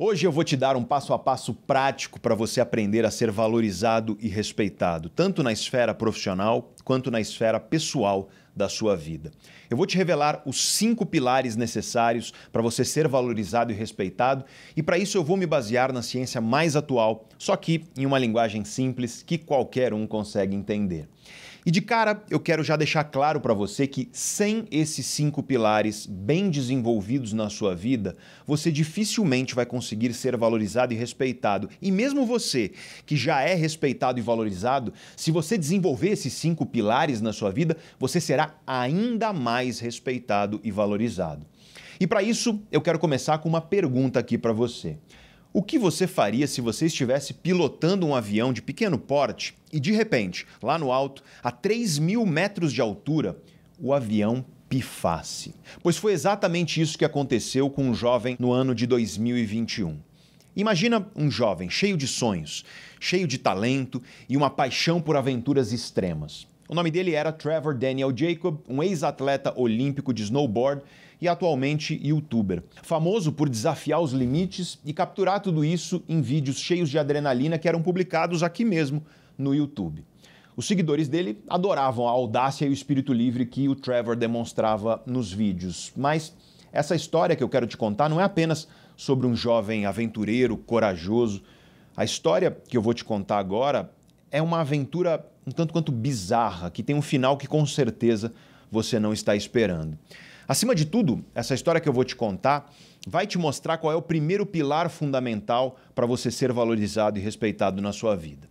Hoje eu vou te dar um passo a passo prático para você aprender a ser valorizado e respeitado, tanto na esfera profissional quanto na esfera pessoal da sua vida. Eu vou te revelar os cinco pilares necessários para você ser valorizado e respeitado, e para isso eu vou me basear na ciência mais atual, só que em uma linguagem simples que qualquer um consegue entender. E de cara, eu quero já deixar claro para você que sem esses cinco pilares bem desenvolvidos na sua vida, você dificilmente vai conseguir ser valorizado e respeitado. E mesmo você, que já é respeitado e valorizado, se você desenvolver esses cinco pilares na sua vida, você será ainda mais respeitado e valorizado. E para isso, eu quero começar com uma pergunta aqui para você. O que você faria se você estivesse pilotando um avião de pequeno porte e, de repente, lá no alto, a 3 mil metros de altura, o avião pifasse? Pois foi exatamente isso que aconteceu com um jovem no ano de 2021. Imagina um jovem cheio de sonhos, cheio de talento e uma paixão por aventuras extremas. O nome dele era Trevor Daniel Jacob, um ex-atleta olímpico de snowboard e atualmente youtuber. Famoso por desafiar os limites e capturar tudo isso em vídeos cheios de adrenalina que eram publicados aqui mesmo no YouTube. Os seguidores dele adoravam a audácia e o espírito livre que o Trevor demonstrava nos vídeos, mas essa história que eu quero te contar não é apenas sobre um jovem aventureiro corajoso. A história que eu vou te contar agora é uma aventura um tanto quanto bizarra, que tem um final que com certeza você não está esperando. Acima de tudo, essa história que eu vou te contar vai te mostrar qual é o primeiro pilar fundamental para você ser valorizado e respeitado na sua vida.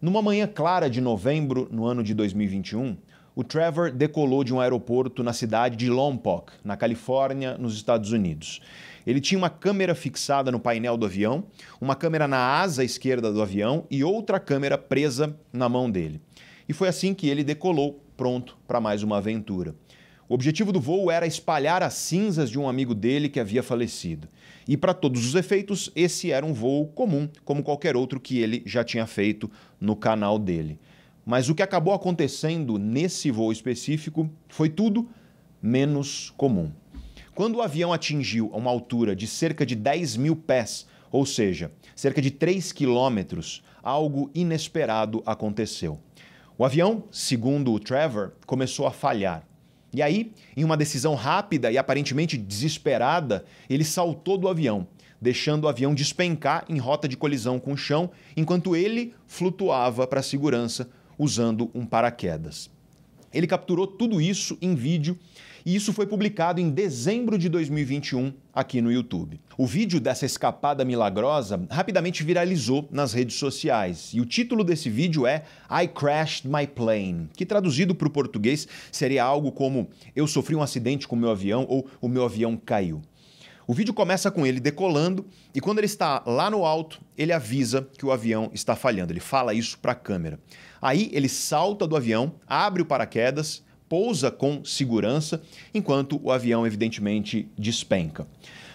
Numa manhã clara de novembro, no ano de 2021, o Trevor decolou de um aeroporto na cidade de Lompoc, na Califórnia, nos Estados Unidos. Ele tinha uma câmera fixada no painel do avião, uma câmera na asa esquerda do avião e outra câmera presa na mão dele. E foi assim que ele decolou, pronto para mais uma aventura. O objetivo do voo era espalhar as cinzas de um amigo dele que havia falecido. E, para todos os efeitos, esse era um voo comum, como qualquer outro que ele já tinha feito no canal dele. Mas o que acabou acontecendo nesse voo específico foi tudo menos comum. Quando o avião atingiu uma altura de cerca de 10 mil pés, ou seja, cerca de 3 quilômetros, algo inesperado aconteceu. O avião, segundo o Trevor, começou a falhar. E aí, em uma decisão rápida e aparentemente desesperada, ele saltou do avião, deixando o avião despencar em rota de colisão com o chão, enquanto ele flutuava para a segurança usando um paraquedas. Ele capturou tudo isso em vídeo e isso foi publicado em dezembro de 2021 aqui no YouTube. O vídeo dessa escapada milagrosa rapidamente viralizou nas redes sociais e o título desse vídeo é I Crashed My Plane, que traduzido para o português seria algo como Eu sofri um acidente com meu avião ou O meu avião caiu. O vídeo começa com ele decolando e quando ele está lá no alto, ele avisa que o avião está falhando. Ele fala isso para a câmera. Aí ele salta do avião, abre o paraquedas pousa com segurança, enquanto o avião, evidentemente, despenca.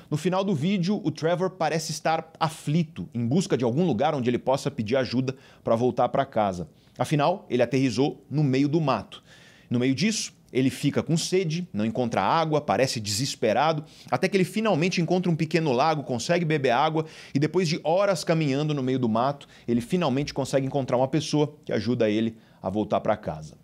No final do vídeo, o Trevor parece estar aflito, em busca de algum lugar onde ele possa pedir ajuda para voltar para casa. Afinal, ele aterrizou no meio do mato. No meio disso, ele fica com sede, não encontra água, parece desesperado, até que ele finalmente encontra um pequeno lago, consegue beber água e depois de horas caminhando no meio do mato, ele finalmente consegue encontrar uma pessoa que ajuda ele a voltar para casa.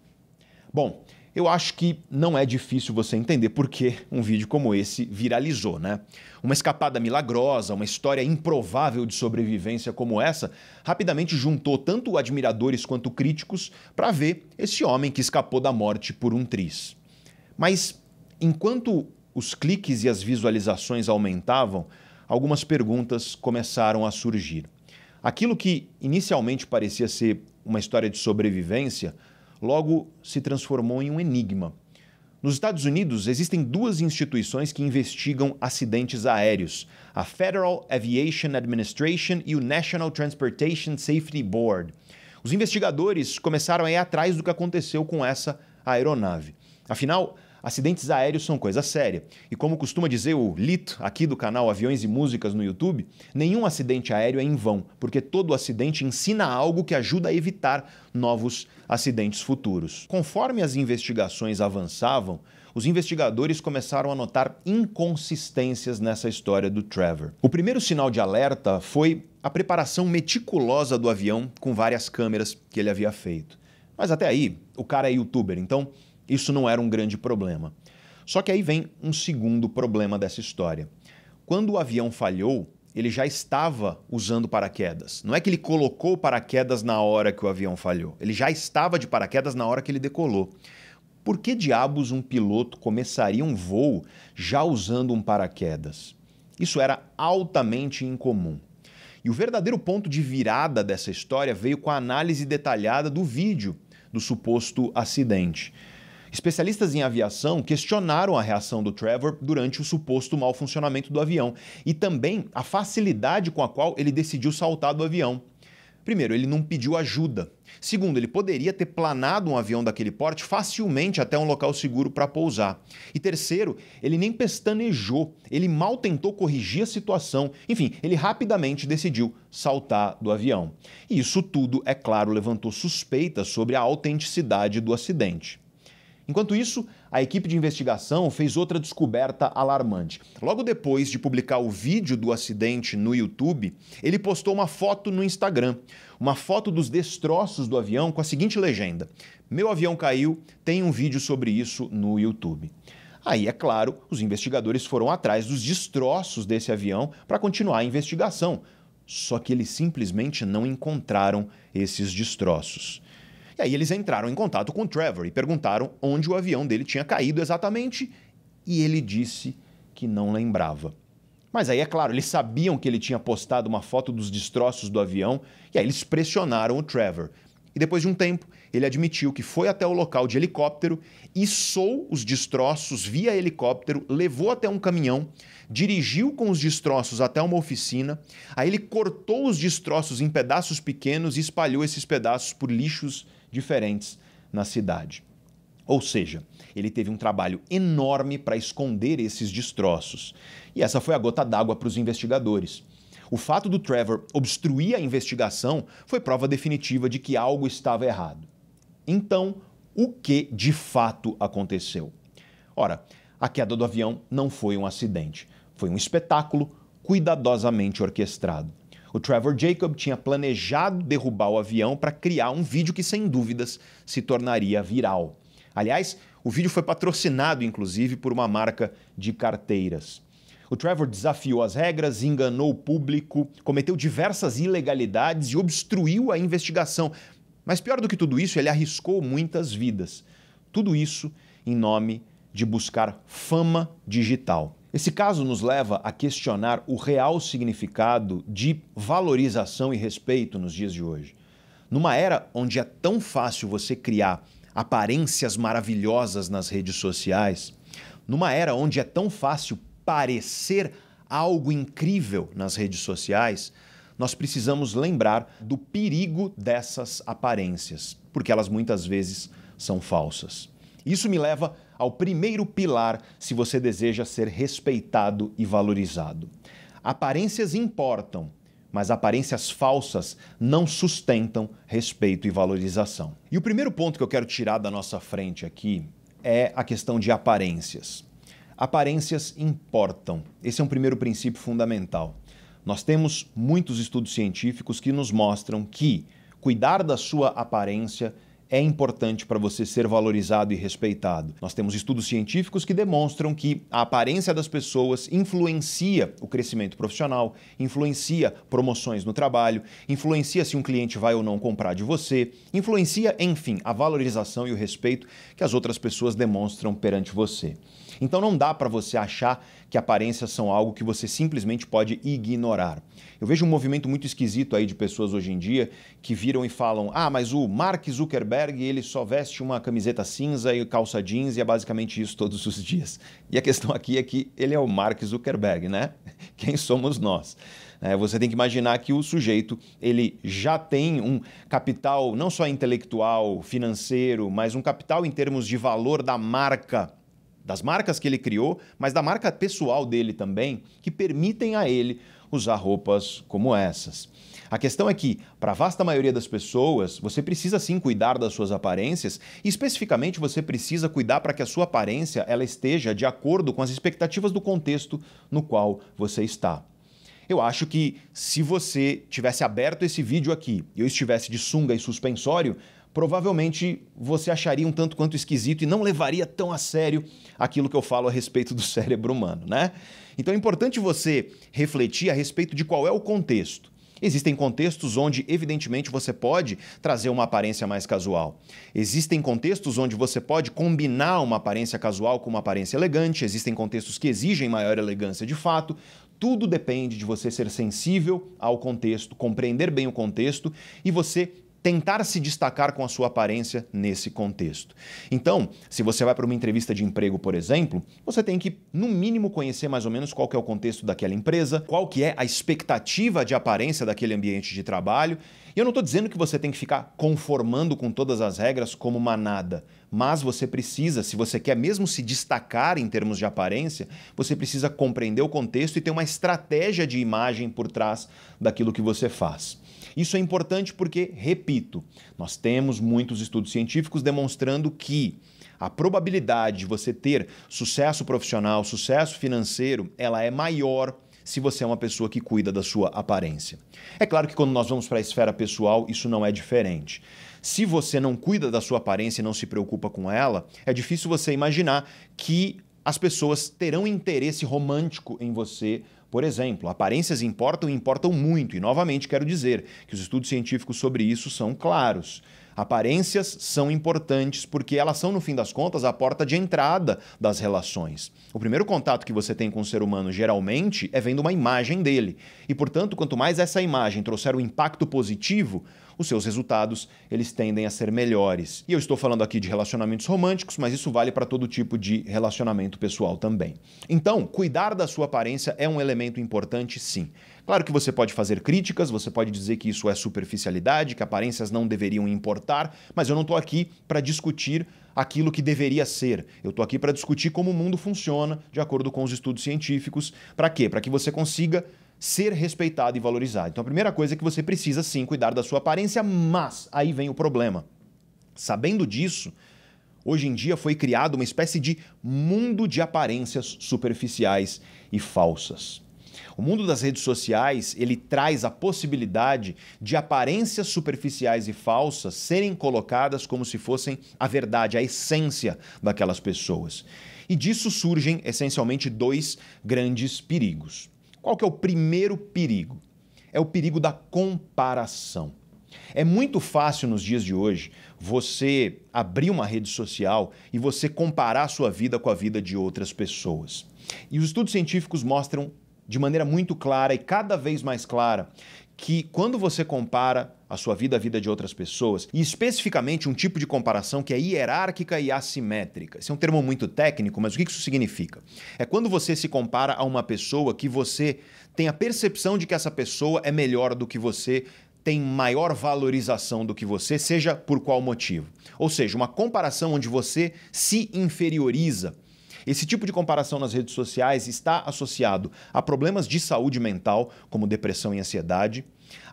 Bom, eu acho que não é difícil você entender por que um vídeo como esse viralizou, né? Uma escapada milagrosa, uma história improvável de sobrevivência como essa, rapidamente juntou tanto admiradores quanto críticos para ver esse homem que escapou da morte por um triz. Mas enquanto os cliques e as visualizações aumentavam, algumas perguntas começaram a surgir. Aquilo que inicialmente parecia ser uma história de sobrevivência logo se transformou em um enigma. Nos Estados Unidos, existem duas instituições que investigam acidentes aéreos: a Federal Aviation Administration e o National Transportation Safety Board. Os investigadores começaram a ir atrás do que aconteceu com essa aeronave. Afinal, acidentes aéreos são coisa séria. E como costuma dizer o Lito, aqui do canal Aviões e Músicas no YouTube, nenhum acidente aéreo é em vão, porque todo acidente ensina algo que ajuda a evitar novos acidentes futuros. Conforme as investigações avançavam, os investigadores começaram a notar inconsistências nessa história do Trevor. O primeiro sinal de alerta foi a preparação meticulosa do avião com várias câmeras que ele havia feito. Mas até aí, o cara é youtuber, então isso não era um grande problema. Só que aí vem um segundo problema dessa história. Quando o avião falhou, ele já estava usando paraquedas. Não é que ele colocou paraquedas na hora que o avião falhou. Ele já estava de paraquedas na hora que ele decolou. Por que diabos um piloto começaria um voo já usando um paraquedas? Isso era altamente incomum. E o verdadeiro ponto de virada dessa história veio com a análise detalhada do vídeo do suposto acidente. Especialistas em aviação questionaram a reação do Trevor durante o suposto mau funcionamento do avião e também a facilidade com a qual ele decidiu saltar do avião. Primeiro, ele não pediu ajuda. Segundo, ele poderia ter planado um avião daquele porte facilmente até um local seguro para pousar. E terceiro, ele nem pestanejou, ele mal tentou corrigir a situação. Enfim, ele rapidamente decidiu saltar do avião. E isso tudo, é claro, levantou suspeitas sobre a autenticidade do acidente. Enquanto isso, a equipe de investigação fez outra descoberta alarmante. Logo depois de publicar o vídeo do acidente no YouTube, ele postou uma foto no Instagram, uma foto dos destroços do avião com a seguinte legenda: Meu avião caiu, tem um vídeo sobre isso no YouTube. Aí, é claro, os investigadores foram atrás dos destroços desse avião para continuar a investigação. Só que eles simplesmente não encontraram esses destroços. E aí eles entraram em contato com o Trevor e perguntaram onde o avião dele tinha caído exatamente. E ele disse que não lembrava. Mas aí, é claro, eles sabiam que ele tinha postado uma foto dos destroços do avião, e aí eles pressionaram o Trevor. E depois de um tempo, ele admitiu que foi até o local de helicóptero, içou os destroços via helicóptero, levou até um caminhão, dirigiu com os destroços até uma oficina, aí ele cortou os destroços em pedaços pequenos e espalhou esses pedaços por lixos diferentes na cidade. Ou seja, ele teve um trabalho enorme para esconder esses destroços. E essa foi a gota d'água para os investigadores. O fato do Trevor obstruir a investigação foi prova definitiva de que algo estava errado. Então, o que de fato aconteceu? Ora, a queda do avião não foi um acidente, foi um espetáculo cuidadosamente orquestrado. O Trevor Jacob tinha planejado derrubar o avião para criar um vídeo que, sem dúvidas, se tornaria viral. Aliás, o vídeo foi patrocinado, inclusive, por uma marca de carteiras. O Trevor desafiou as regras, enganou o público, cometeu diversas ilegalidades e obstruiu a investigação. Mas pior do que tudo isso, ele arriscou muitas vidas. Tudo isso em nome de buscar fama digital. Esse caso nos leva a questionar o real significado de valorização e respeito nos dias de hoje. Numa era onde é tão fácil você criar aparências maravilhosas nas redes sociais, numa era onde é tão fácil parecer algo incrível nas redes sociais, nós precisamos lembrar do perigo dessas aparências, porque elas muitas vezes são falsas. Isso me leva ao primeiro pilar se você deseja ser respeitado e valorizado. Aparências importam, mas aparências falsas não sustentam respeito e valorização. E o primeiro ponto que eu quero tirar da nossa frente aqui é a questão de aparências. Aparências importam. Esse é um primeiro princípio fundamental. Nós temos muitos estudos científicos que nos mostram que cuidar da sua aparência é importante para você ser valorizado e respeitado. Nós temos estudos científicos que demonstram que a aparência das pessoas influencia o crescimento profissional, influencia promoções no trabalho, influencia se um cliente vai ou não comprar de você, influencia, enfim, a valorização e o respeito que as outras pessoas demonstram perante você. Então não dá para você achar que aparências são algo que você simplesmente pode ignorar. Eu vejo um movimento muito esquisito aí de pessoas hoje em dia que viram e falam: ah, mas o Mark Zuckerberg ele só veste uma camiseta cinza e calça jeans e é basicamente isso todos os dias. E a questão aqui é que ele é o Mark Zuckerberg, né? Quem somos nós? É, você tem que imaginar que o sujeito ele já tem um capital não só intelectual, financeiro, mas um capital em termos de valor da marca das marcas que ele criou, mas da marca pessoal dele também, que permitem a ele usar roupas como essas. A questão é que, para a vasta maioria das pessoas, você precisa sim cuidar das suas aparências e especificamente você precisa cuidar para que a sua aparência ela esteja de acordo com as expectativas do contexto no qual você está. Eu acho que se você tivesse aberto esse vídeo aqui e eu estivesse de sunga e suspensório, provavelmente você acharia um tanto quanto esquisito e não levaria tão a sério aquilo que eu falo a respeito do cérebro humano, né? Então é importante você refletir a respeito de qual é o contexto. Existem contextos onde, evidentemente, você pode trazer uma aparência mais casual. Existem contextos onde você pode combinar uma aparência casual com uma aparência elegante. Existem contextos que exigem maior elegância de fato. Tudo depende de você ser sensível ao contexto, compreender bem o contexto e você tentar se destacar com a sua aparência nesse contexto. Então, se você vai para uma entrevista de emprego, por exemplo, você tem que no mínimo conhecer mais ou menos qual que é o contexto daquela empresa, qual que é a expectativa de aparência daquele ambiente de trabalho. E eu não estou dizendo que você tem que ficar conformando com todas as regras como manada, mas você precisa, se você quer mesmo se destacar em termos de aparência, você precisa compreender o contexto e ter uma estratégia de imagem por trás daquilo que você faz. Isso é importante porque, repito, nós temos muitos estudos científicos demonstrando que a probabilidade de você ter sucesso profissional, sucesso financeiro, ela é maior se você é uma pessoa que cuida da sua aparência. É claro que quando nós vamos para a esfera pessoal, isso não é diferente. Se você não cuida da sua aparência e não se preocupa com ela, é difícil você imaginar que as pessoas terão interesse romântico em você por exemplo, aparências importam e importam muito, e novamente quero dizer que os estudos científicos sobre isso são claros. Aparências são importantes porque elas são, no fim das contas, a porta de entrada das relações. O primeiro contato que você tem com o ser humano, geralmente, é vendo uma imagem dele. E, portanto, quanto mais essa imagem trouxer um impacto positivo, os seus resultados eles tendem a ser melhores. E eu estou falando aqui de relacionamentos românticos, mas isso vale para todo tipo de relacionamento pessoal também. Então, cuidar da sua aparência é um elemento importante, sim. Claro que você pode fazer críticas, você pode dizer que isso é superficialidade, que aparências não deveriam importar, mas eu não estou aqui para discutir aquilo que deveria ser. Eu estou aqui para discutir como o mundo funciona, de acordo com os estudos científicos. Para quê? Para que você consiga ser respeitado e valorizado. Então a primeira coisa é que você precisa sim cuidar da sua aparência, mas aí vem o problema. Sabendo disso, hoje em dia foi criado uma espécie de mundo de aparências superficiais e falsas. O mundo das redes sociais, ele traz a possibilidade de aparências superficiais e falsas serem colocadas como se fossem a verdade, a essência daquelas pessoas. E disso surgem essencialmente dois grandes perigos. Qual que é o primeiro perigo? É o perigo da comparação. É muito fácil nos dias de hoje você abrir uma rede social e você comparar sua vida com a vida de outras pessoas. E os estudos científicos mostram de maneira muito clara e cada vez mais clara que quando você compara a sua vida à vida de outras pessoas, e especificamente um tipo de comparação que é hierárquica e assimétrica. Esse é um termo muito técnico, mas o que isso significa? É quando você se compara a uma pessoa que você tem a percepção de que essa pessoa é melhor do que você, tem maior valorização do que você, seja por qual motivo. Ou seja, uma comparação onde você se inferioriza esse tipo de comparação nas redes sociais está associado a problemas de saúde mental, como depressão e ansiedade.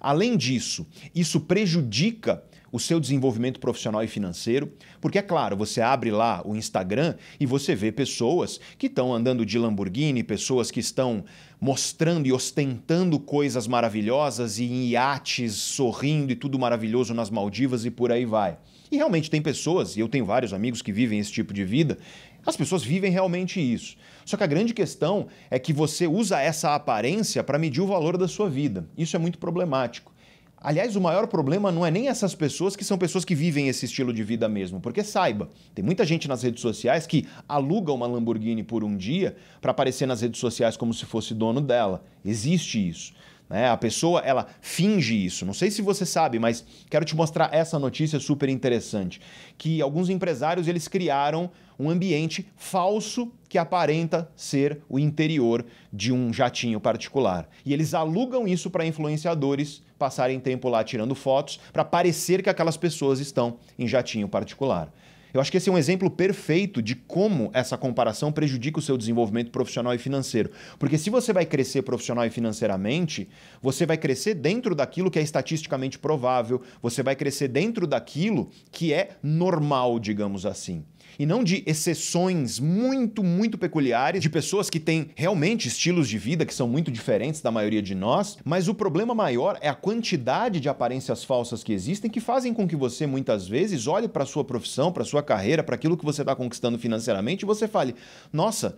Além disso, isso prejudica o seu desenvolvimento profissional e financeiro, porque é claro, você abre lá o Instagram e você vê pessoas que estão andando de Lamborghini, pessoas que estão mostrando e ostentando coisas maravilhosas e em iates, sorrindo e tudo maravilhoso nas Maldivas e por aí vai. E realmente tem pessoas, e eu tenho vários amigos que vivem esse tipo de vida, as pessoas vivem realmente isso. Só que a grande questão é que você usa essa aparência para medir o valor da sua vida. Isso é muito problemático. Aliás, o maior problema não é nem essas pessoas que são pessoas que vivem esse estilo de vida mesmo, porque saiba, tem muita gente nas redes sociais que aluga uma Lamborghini por um dia para aparecer nas redes sociais como se fosse dono dela. Existe isso. Né? A pessoa ela finge isso. Não sei se você sabe, mas quero te mostrar essa notícia super interessante, que alguns empresários eles criaram um ambiente falso que aparenta ser o interior de um jatinho particular. E eles alugam isso para influenciadores passarem tempo lá tirando fotos para parecer que aquelas pessoas estão em jatinho particular. Eu acho que esse é um exemplo perfeito de como essa comparação prejudica o seu desenvolvimento profissional e financeiro. Porque se você vai crescer profissional e financeiramente, você vai crescer dentro daquilo que é estatisticamente provável, você vai crescer dentro daquilo que é normal, digamos assim e não de exceções muito, muito peculiares de pessoas que têm realmente estilos de vida que são muito diferentes da maioria de nós, mas o problema maior é a quantidade de aparências falsas que existem que fazem com que você muitas vezes olhe para sua profissão, para sua carreira, para aquilo que você está conquistando financeiramente e você fale: "Nossa,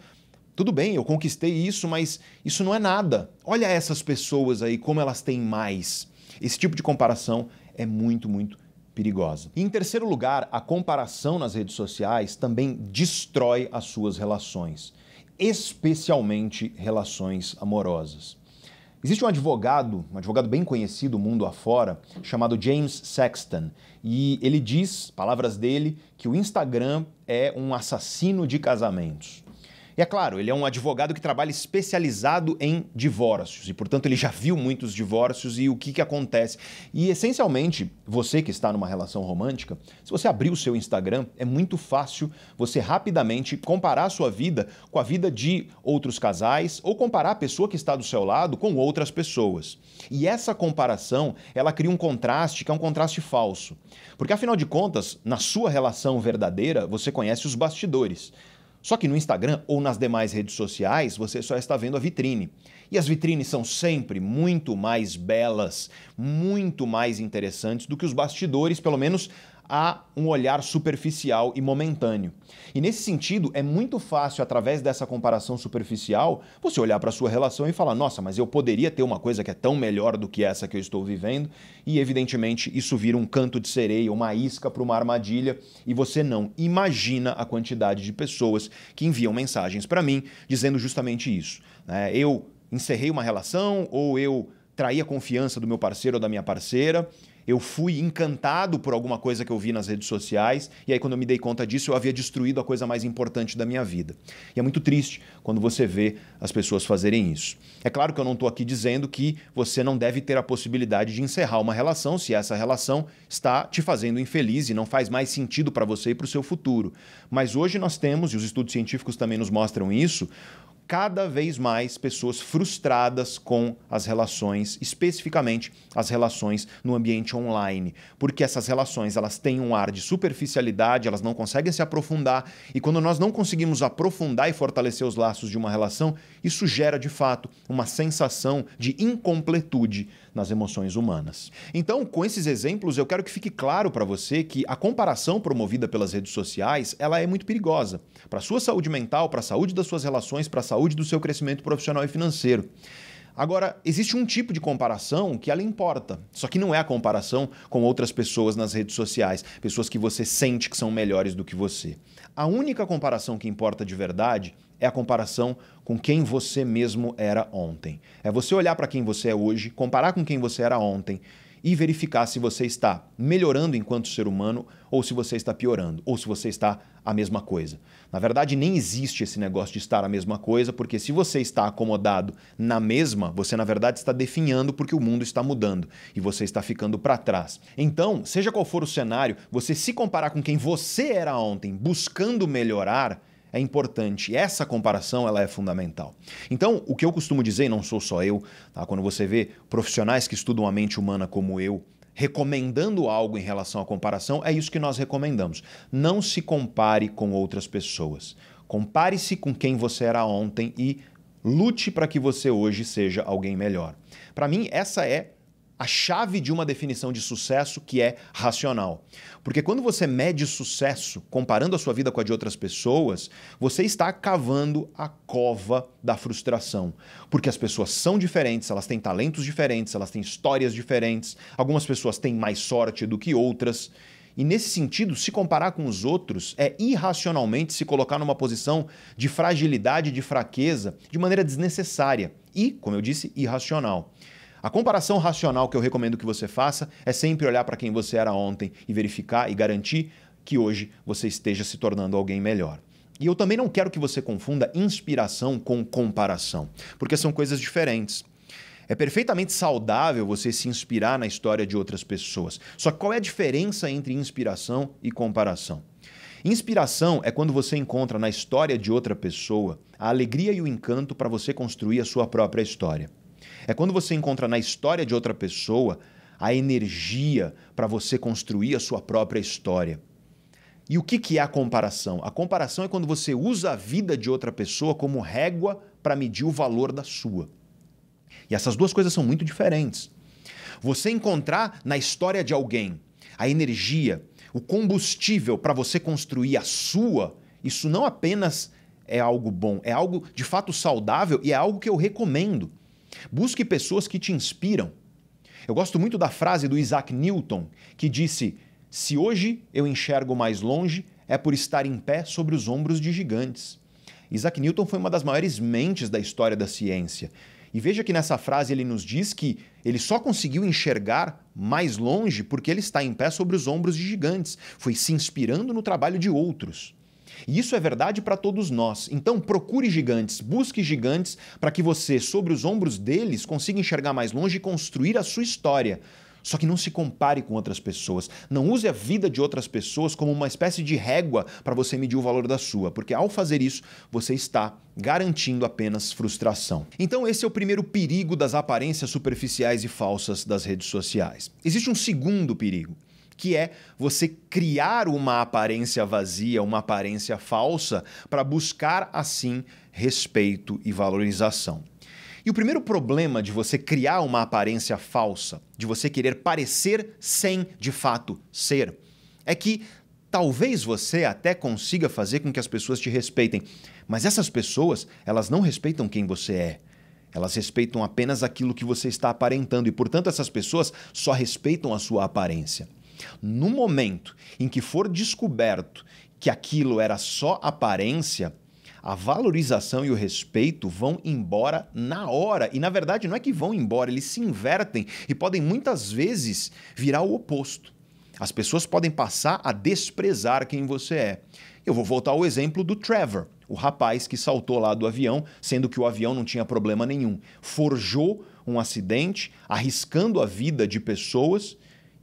tudo bem, eu conquistei isso, mas isso não é nada. Olha essas pessoas aí como elas têm mais". Esse tipo de comparação é muito, muito perigosa. E, em terceiro lugar, a comparação nas redes sociais também destrói as suas relações, especialmente relações amorosas. Existe um advogado, um advogado bem conhecido mundo afora, chamado James Sexton, e ele diz, palavras dele, que o Instagram é um assassino de casamentos. E é claro, ele é um advogado que trabalha especializado em divórcios e, portanto, ele já viu muitos divórcios e o que, que acontece. E, essencialmente, você que está numa relação romântica, se você abrir o seu Instagram, é muito fácil você rapidamente comparar a sua vida com a vida de outros casais ou comparar a pessoa que está do seu lado com outras pessoas. E essa comparação, ela cria um contraste que é um contraste falso. Porque, afinal de contas, na sua relação verdadeira, você conhece os bastidores. Só que no Instagram ou nas demais redes sociais você só está vendo a vitrine. E as vitrines são sempre muito mais belas, muito mais interessantes do que os bastidores, pelo menos a um olhar superficial e momentâneo. E nesse sentido, é muito fácil, através dessa comparação superficial, você olhar para a sua relação e falar: nossa, mas eu poderia ter uma coisa que é tão melhor do que essa que eu estou vivendo, e evidentemente isso vira um canto de sereia, uma isca para uma armadilha, e você não imagina a quantidade de pessoas que enviam mensagens para mim dizendo justamente isso. Né? Eu encerrei uma relação ou eu traí a confiança do meu parceiro ou da minha parceira eu fui encantado por alguma coisa que eu vi nas redes sociais, e aí quando eu me dei conta disso, eu havia destruído a coisa mais importante da minha vida. E é muito triste quando você vê as pessoas fazerem isso. É claro que eu não estou aqui dizendo que você não deve ter a possibilidade de encerrar uma relação se essa relação está te fazendo infeliz e não faz mais sentido para você e para o seu futuro. Mas hoje nós temos, e os estudos científicos também nos mostram isso, cada vez mais pessoas frustradas com as relações, especificamente as relações no ambiente online, porque essas relações elas têm um ar de superficialidade, elas não conseguem se aprofundar e quando nós não conseguimos aprofundar e fortalecer os laços de uma relação, isso gera de fato uma sensação de incompletude nas emoções humanas. Então, com esses exemplos, eu quero que fique claro para você que a comparação promovida pelas redes sociais, ela é muito perigosa para a sua saúde mental, para a saúde das suas relações, para a saúde do seu crescimento profissional e financeiro. Agora, existe um tipo de comparação que ela importa, só que não é a comparação com outras pessoas nas redes sociais, pessoas que você sente que são melhores do que você. A única comparação que importa de verdade é a comparação com quem você mesmo era ontem. É você olhar para quem você é hoje, comparar com quem você era ontem e verificar se você está melhorando enquanto ser humano ou se você está piorando, ou se você está a mesma coisa. Na verdade, nem existe esse negócio de estar a mesma coisa, porque se você está acomodado na mesma, você na verdade está definhando porque o mundo está mudando e você está ficando para trás. Então, seja qual for o cenário, você se comparar com quem você era ontem, buscando melhorar, é importante. Essa comparação ela é fundamental. Então, o que eu costumo dizer, e não sou só eu, tá? quando você vê profissionais que estudam a mente humana como eu, recomendando algo em relação à comparação, é isso que nós recomendamos. Não se compare com outras pessoas. Compare-se com quem você era ontem e lute para que você hoje seja alguém melhor. Para mim, essa é a chave de uma definição de sucesso que é racional. Porque quando você mede sucesso comparando a sua vida com a de outras pessoas, você está cavando a cova da frustração. Porque as pessoas são diferentes, elas têm talentos diferentes, elas têm histórias diferentes, algumas pessoas têm mais sorte do que outras. E nesse sentido, se comparar com os outros é irracionalmente se colocar numa posição de fragilidade, de fraqueza, de maneira desnecessária e, como eu disse, irracional. A comparação racional que eu recomendo que você faça é sempre olhar para quem você era ontem e verificar e garantir que hoje você esteja se tornando alguém melhor. E eu também não quero que você confunda inspiração com comparação, porque são coisas diferentes. É perfeitamente saudável você se inspirar na história de outras pessoas. Só que qual é a diferença entre inspiração e comparação? Inspiração é quando você encontra na história de outra pessoa a alegria e o encanto para você construir a sua própria história. É quando você encontra na história de outra pessoa a energia para você construir a sua própria história. E o que, que é a comparação? A comparação é quando você usa a vida de outra pessoa como régua para medir o valor da sua. E essas duas coisas são muito diferentes. Você encontrar na história de alguém a energia, o combustível para você construir a sua, isso não apenas é algo bom, é algo de fato saudável e é algo que eu recomendo. Busque pessoas que te inspiram. Eu gosto muito da frase do Isaac Newton, que disse: Se hoje eu enxergo mais longe, é por estar em pé sobre os ombros de gigantes. Isaac Newton foi uma das maiores mentes da história da ciência. E veja que nessa frase ele nos diz que ele só conseguiu enxergar mais longe porque ele está em pé sobre os ombros de gigantes, foi se inspirando no trabalho de outros. E isso é verdade para todos nós. Então procure gigantes, busque gigantes para que você, sobre os ombros deles, consiga enxergar mais longe e construir a sua história. Só que não se compare com outras pessoas. Não use a vida de outras pessoas como uma espécie de régua para você medir o valor da sua, porque ao fazer isso, você está garantindo apenas frustração. Então, esse é o primeiro perigo das aparências superficiais e falsas das redes sociais. Existe um segundo perigo que é você criar uma aparência vazia, uma aparência falsa, para buscar assim respeito e valorização. E o primeiro problema de você criar uma aparência falsa, de você querer parecer sem de fato ser, é que talvez você até consiga fazer com que as pessoas te respeitem, mas essas pessoas, elas não respeitam quem você é. Elas respeitam apenas aquilo que você está aparentando e, portanto, essas pessoas só respeitam a sua aparência. No momento em que for descoberto que aquilo era só aparência, a valorização e o respeito vão embora na hora. E na verdade não é que vão embora, eles se invertem e podem muitas vezes virar o oposto. As pessoas podem passar a desprezar quem você é. Eu vou voltar ao exemplo do Trevor, o rapaz que saltou lá do avião, sendo que o avião não tinha problema nenhum. Forjou um acidente, arriscando a vida de pessoas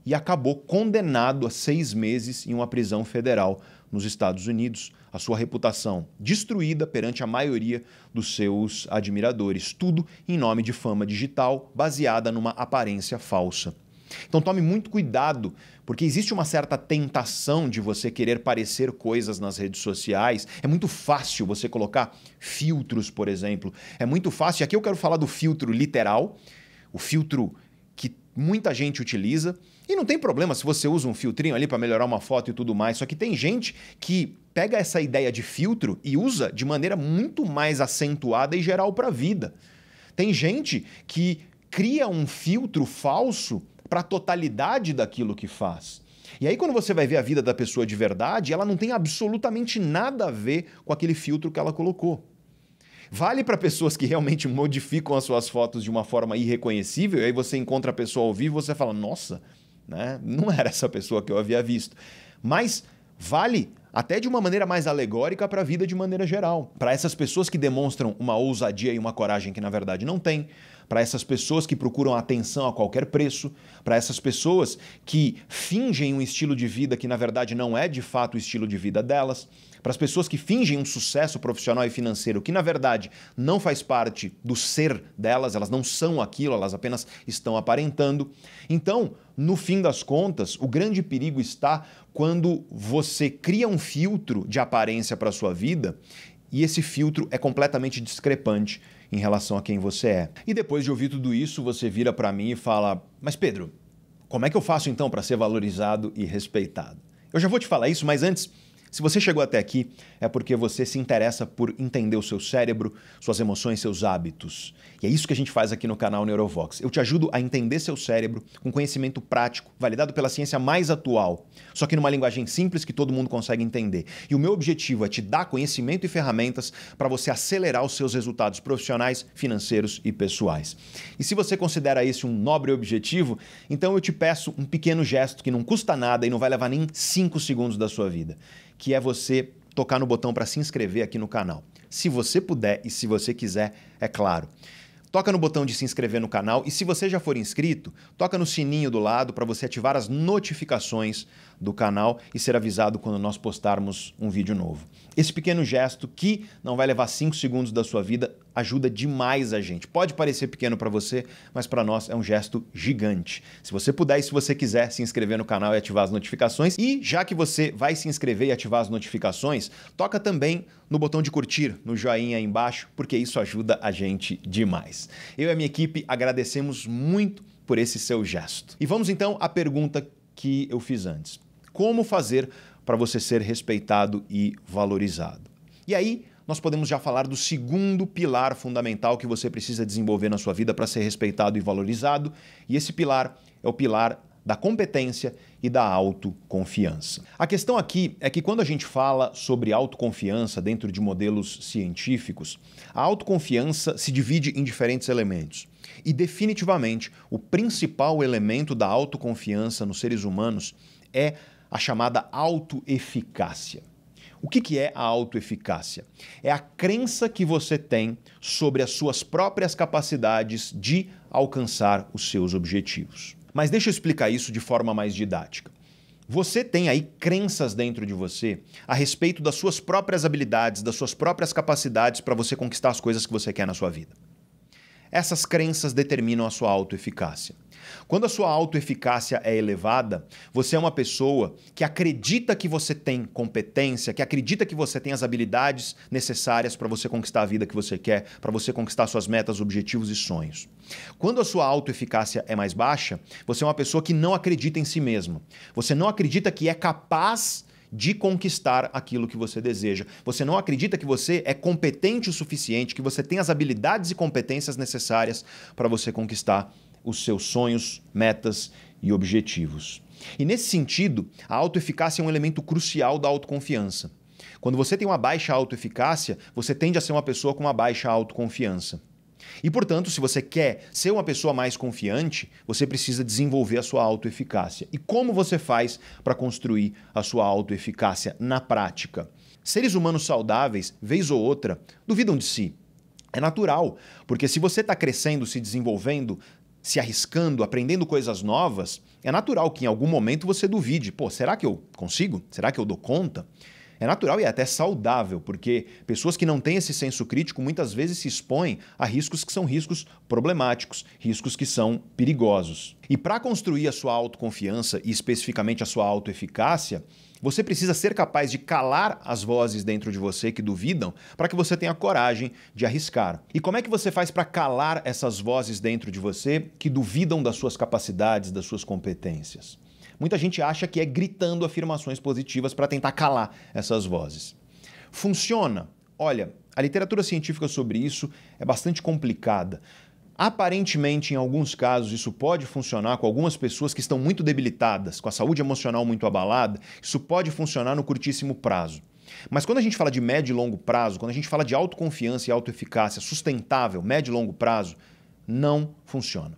e acabou condenado a seis meses em uma prisão federal nos Estados Unidos, a sua reputação destruída perante a maioria dos seus admiradores, tudo em nome de fama digital baseada numa aparência falsa. Então tome muito cuidado, porque existe uma certa tentação de você querer parecer coisas nas redes sociais. É muito fácil você colocar filtros, por exemplo. É muito fácil, e aqui eu quero falar do filtro literal, o filtro que muita gente utiliza, e não tem problema se você usa um filtrinho ali para melhorar uma foto e tudo mais, só que tem gente que pega essa ideia de filtro e usa de maneira muito mais acentuada e geral para a vida. Tem gente que cria um filtro falso para a totalidade daquilo que faz. E aí, quando você vai ver a vida da pessoa de verdade, ela não tem absolutamente nada a ver com aquele filtro que ela colocou. Vale para pessoas que realmente modificam as suas fotos de uma forma irreconhecível, e aí você encontra a pessoa ao vivo e você fala: Nossa, né? Não era essa pessoa que eu havia visto. Mas vale até de uma maneira mais alegórica para a vida de maneira geral. Para essas pessoas que demonstram uma ousadia e uma coragem que na verdade não têm, para essas pessoas que procuram atenção a qualquer preço, para essas pessoas que fingem um estilo de vida que na verdade não é de fato o estilo de vida delas, para as pessoas que fingem um sucesso profissional e financeiro que na verdade não faz parte do ser delas, elas não são aquilo, elas apenas estão aparentando. Então, no fim das contas, o grande perigo está quando você cria um filtro de aparência para a sua vida e esse filtro é completamente discrepante em relação a quem você é. E depois de ouvir tudo isso, você vira para mim e fala: Mas Pedro, como é que eu faço então para ser valorizado e respeitado? Eu já vou te falar isso, mas antes se você chegou até aqui, é porque você se interessa por entender o seu cérebro, suas emoções, seus hábitos. E é isso que a gente faz aqui no canal Neurovox. Eu te ajudo a entender seu cérebro com conhecimento prático, validado pela ciência mais atual, só que numa linguagem simples que todo mundo consegue entender. E o meu objetivo é te dar conhecimento e ferramentas para você acelerar os seus resultados profissionais, financeiros e pessoais. E se você considera esse um nobre objetivo, então eu te peço um pequeno gesto que não custa nada e não vai levar nem 5 segundos da sua vida que é você tocar no botão para se inscrever aqui no canal. Se você puder e se você quiser, é claro. Toca no botão de se inscrever no canal e se você já for inscrito, toca no sininho do lado para você ativar as notificações do canal e ser avisado quando nós postarmos um vídeo novo. Esse pequeno gesto que não vai levar 5 segundos da sua vida ajuda demais a gente. Pode parecer pequeno para você, mas para nós é um gesto gigante. Se você puder e se você quiser se inscrever no canal e ativar as notificações, e já que você vai se inscrever e ativar as notificações, toca também no botão de curtir, no joinha aí embaixo, porque isso ajuda a gente demais. Eu e a minha equipe agradecemos muito por esse seu gesto. E vamos então à pergunta que eu fiz antes. Como fazer para você ser respeitado e valorizado? E aí, nós podemos já falar do segundo pilar fundamental que você precisa desenvolver na sua vida para ser respeitado e valorizado. E esse pilar é o pilar da competência e da autoconfiança. A questão aqui é que quando a gente fala sobre autoconfiança dentro de modelos científicos, a autoconfiança se divide em diferentes elementos. E definitivamente, o principal elemento da autoconfiança nos seres humanos é a chamada autoeficácia. O que, que é a autoeficácia? É a crença que você tem sobre as suas próprias capacidades de alcançar os seus objetivos. Mas deixa eu explicar isso de forma mais didática. Você tem aí crenças dentro de você a respeito das suas próprias habilidades, das suas próprias capacidades para você conquistar as coisas que você quer na sua vida. Essas crenças determinam a sua autoeficácia. Quando a sua autoeficácia é elevada, você é uma pessoa que acredita que você tem competência, que acredita que você tem as habilidades necessárias para você conquistar a vida que você quer, para você conquistar suas metas, objetivos e sonhos. Quando a sua autoeficácia é mais baixa, você é uma pessoa que não acredita em si mesma. Você não acredita que é capaz de conquistar aquilo que você deseja. Você não acredita que você é competente o suficiente, que você tem as habilidades e competências necessárias para você conquistar os seus sonhos, metas e objetivos. E nesse sentido, a autoeficácia é um elemento crucial da autoconfiança. Quando você tem uma baixa autoeficácia, você tende a ser uma pessoa com uma baixa autoconfiança. E, portanto, se você quer ser uma pessoa mais confiante, você precisa desenvolver a sua autoeficácia. E como você faz para construir a sua autoeficácia na prática? Seres humanos saudáveis, vez ou outra, duvidam de si. É natural, porque se você está crescendo, se desenvolvendo, se arriscando, aprendendo coisas novas, é natural que em algum momento você duvide: pô, será que eu consigo? Será que eu dou conta? É natural e é até saudável, porque pessoas que não têm esse senso crítico muitas vezes se expõem a riscos que são riscos problemáticos, riscos que são perigosos. E para construir a sua autoconfiança e especificamente a sua autoeficácia, você precisa ser capaz de calar as vozes dentro de você que duvidam para que você tenha coragem de arriscar. E como é que você faz para calar essas vozes dentro de você que duvidam das suas capacidades, das suas competências? muita gente acha que é gritando afirmações positivas para tentar calar essas vozes. Funciona? Olha, a literatura científica sobre isso é bastante complicada. Aparentemente, em alguns casos, isso pode funcionar com algumas pessoas que estão muito debilitadas, com a saúde emocional muito abalada. Isso pode funcionar no curtíssimo prazo. Mas quando a gente fala de médio e longo prazo, quando a gente fala de autoconfiança e autoeficácia sustentável, médio e longo prazo, não funciona.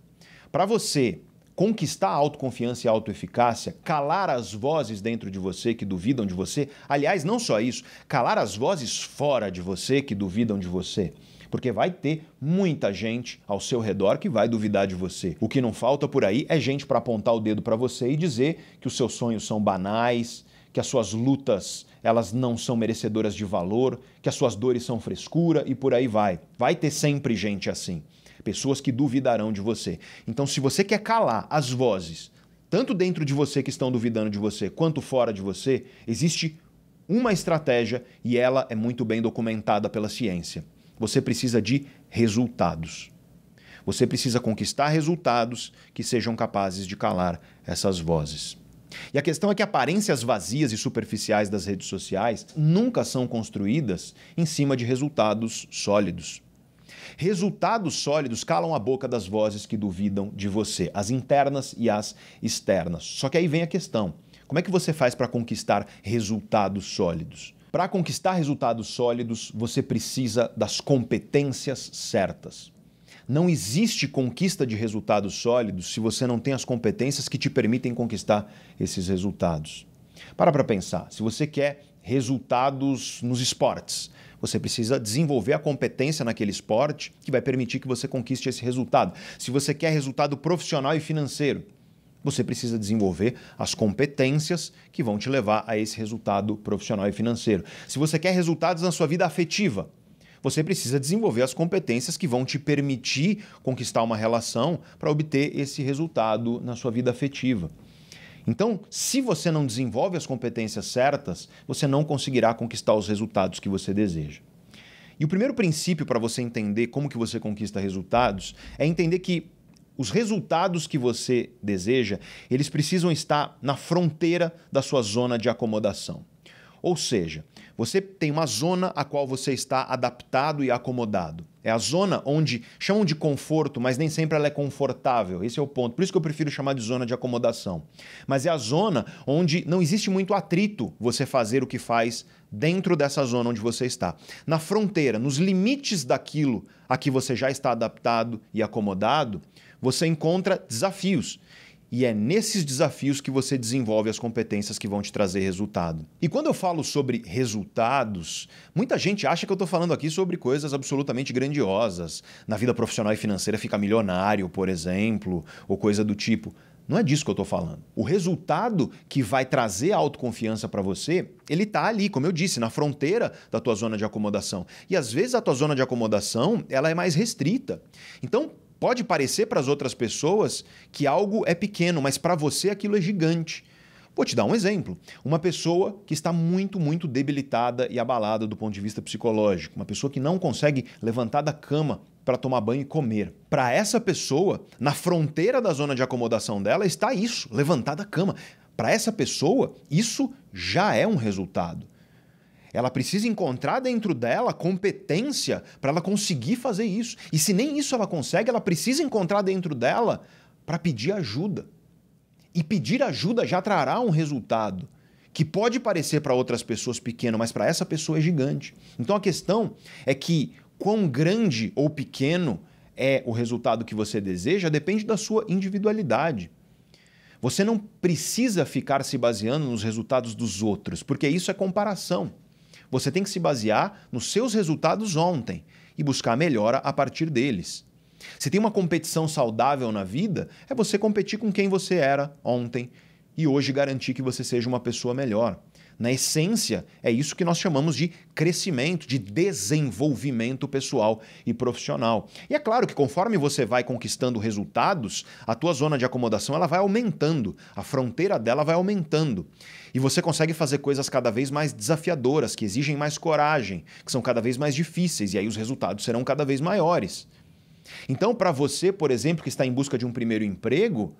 Para você conquistar a autoconfiança e a autoeficácia, calar as vozes dentro de você que duvidam de você. Aliás, não só isso, calar as vozes fora de você que duvidam de você porque vai ter muita gente ao seu redor que vai duvidar de você. O que não falta por aí é gente para apontar o dedo para você e dizer que os seus sonhos são banais, que as suas lutas elas não são merecedoras de valor, que as suas dores são frescura e por aí vai. Vai ter sempre gente assim pessoas que duvidarão de você. Então, se você quer calar as vozes, tanto dentro de você que estão duvidando de você, quanto fora de você, existe uma estratégia e ela é muito bem documentada pela ciência. Você precisa de resultados. Você precisa conquistar resultados que sejam capazes de calar essas vozes. E a questão é que aparências vazias e superficiais das redes sociais nunca são construídas em cima de resultados sólidos. Resultados sólidos calam a boca das vozes que duvidam de você, as internas e as externas. Só que aí vem a questão: como é que você faz para conquistar resultados sólidos? Para conquistar resultados sólidos, você precisa das competências certas. Não existe conquista de resultados sólidos se você não tem as competências que te permitem conquistar esses resultados. Para para pensar, se você quer resultados nos esportes, você precisa desenvolver a competência naquele esporte que vai permitir que você conquiste esse resultado. Se você quer resultado profissional e financeiro, você precisa desenvolver as competências que vão te levar a esse resultado profissional e financeiro. Se você quer resultados na sua vida afetiva, você precisa desenvolver as competências que vão te permitir conquistar uma relação para obter esse resultado na sua vida afetiva. Então, se você não desenvolve as competências certas, você não conseguirá conquistar os resultados que você deseja. E o primeiro princípio para você entender como que você conquista resultados é entender que os resultados que você deseja, eles precisam estar na fronteira da sua zona de acomodação. Ou seja, você tem uma zona a qual você está adaptado e acomodado. É a zona onde chamam de conforto, mas nem sempre ela é confortável. Esse é o ponto. Por isso que eu prefiro chamar de zona de acomodação. Mas é a zona onde não existe muito atrito você fazer o que faz dentro dessa zona onde você está. Na fronteira, nos limites daquilo a que você já está adaptado e acomodado, você encontra desafios. E é nesses desafios que você desenvolve as competências que vão te trazer resultado. E quando eu falo sobre resultados, muita gente acha que eu estou falando aqui sobre coisas absolutamente grandiosas. Na vida profissional e financeira, ficar milionário, por exemplo, ou coisa do tipo. Não é disso que eu estou falando. O resultado que vai trazer autoconfiança para você, ele está ali, como eu disse, na fronteira da tua zona de acomodação. E às vezes a tua zona de acomodação ela é mais restrita. Então, Pode parecer para as outras pessoas que algo é pequeno, mas para você aquilo é gigante. Vou te dar um exemplo. Uma pessoa que está muito, muito debilitada e abalada do ponto de vista psicológico, uma pessoa que não consegue levantar da cama para tomar banho e comer. Para essa pessoa, na fronteira da zona de acomodação dela está isso, levantar da cama. Para essa pessoa, isso já é um resultado. Ela precisa encontrar dentro dela competência para ela conseguir fazer isso. E se nem isso ela consegue, ela precisa encontrar dentro dela para pedir ajuda. E pedir ajuda já trará um resultado que pode parecer para outras pessoas pequeno, mas para essa pessoa é gigante. Então a questão é que quão grande ou pequeno é o resultado que você deseja depende da sua individualidade. Você não precisa ficar se baseando nos resultados dos outros, porque isso é comparação. Você tem que se basear nos seus resultados ontem e buscar melhora a partir deles. Se tem uma competição saudável na vida, é você competir com quem você era ontem e hoje garantir que você seja uma pessoa melhor. Na essência, é isso que nós chamamos de crescimento, de desenvolvimento pessoal e profissional. E é claro que conforme você vai conquistando resultados, a tua zona de acomodação ela vai aumentando, a fronteira dela vai aumentando. E você consegue fazer coisas cada vez mais desafiadoras, que exigem mais coragem, que são cada vez mais difíceis e aí os resultados serão cada vez maiores. Então, para você, por exemplo, que está em busca de um primeiro emprego,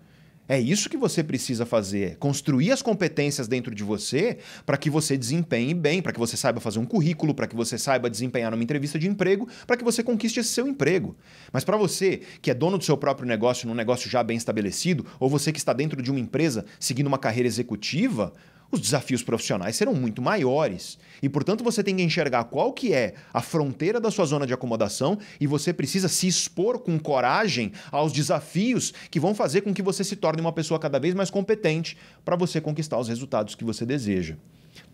é isso que você precisa fazer, é construir as competências dentro de você para que você desempenhe bem, para que você saiba fazer um currículo, para que você saiba desempenhar numa entrevista de emprego, para que você conquiste esse seu emprego. Mas para você que é dono do seu próprio negócio, num negócio já bem estabelecido, ou você que está dentro de uma empresa seguindo uma carreira executiva, os desafios profissionais serão muito maiores. E, portanto, você tem que enxergar qual que é a fronteira da sua zona de acomodação e você precisa se expor com coragem aos desafios que vão fazer com que você se torne uma pessoa cada vez mais competente para você conquistar os resultados que você deseja.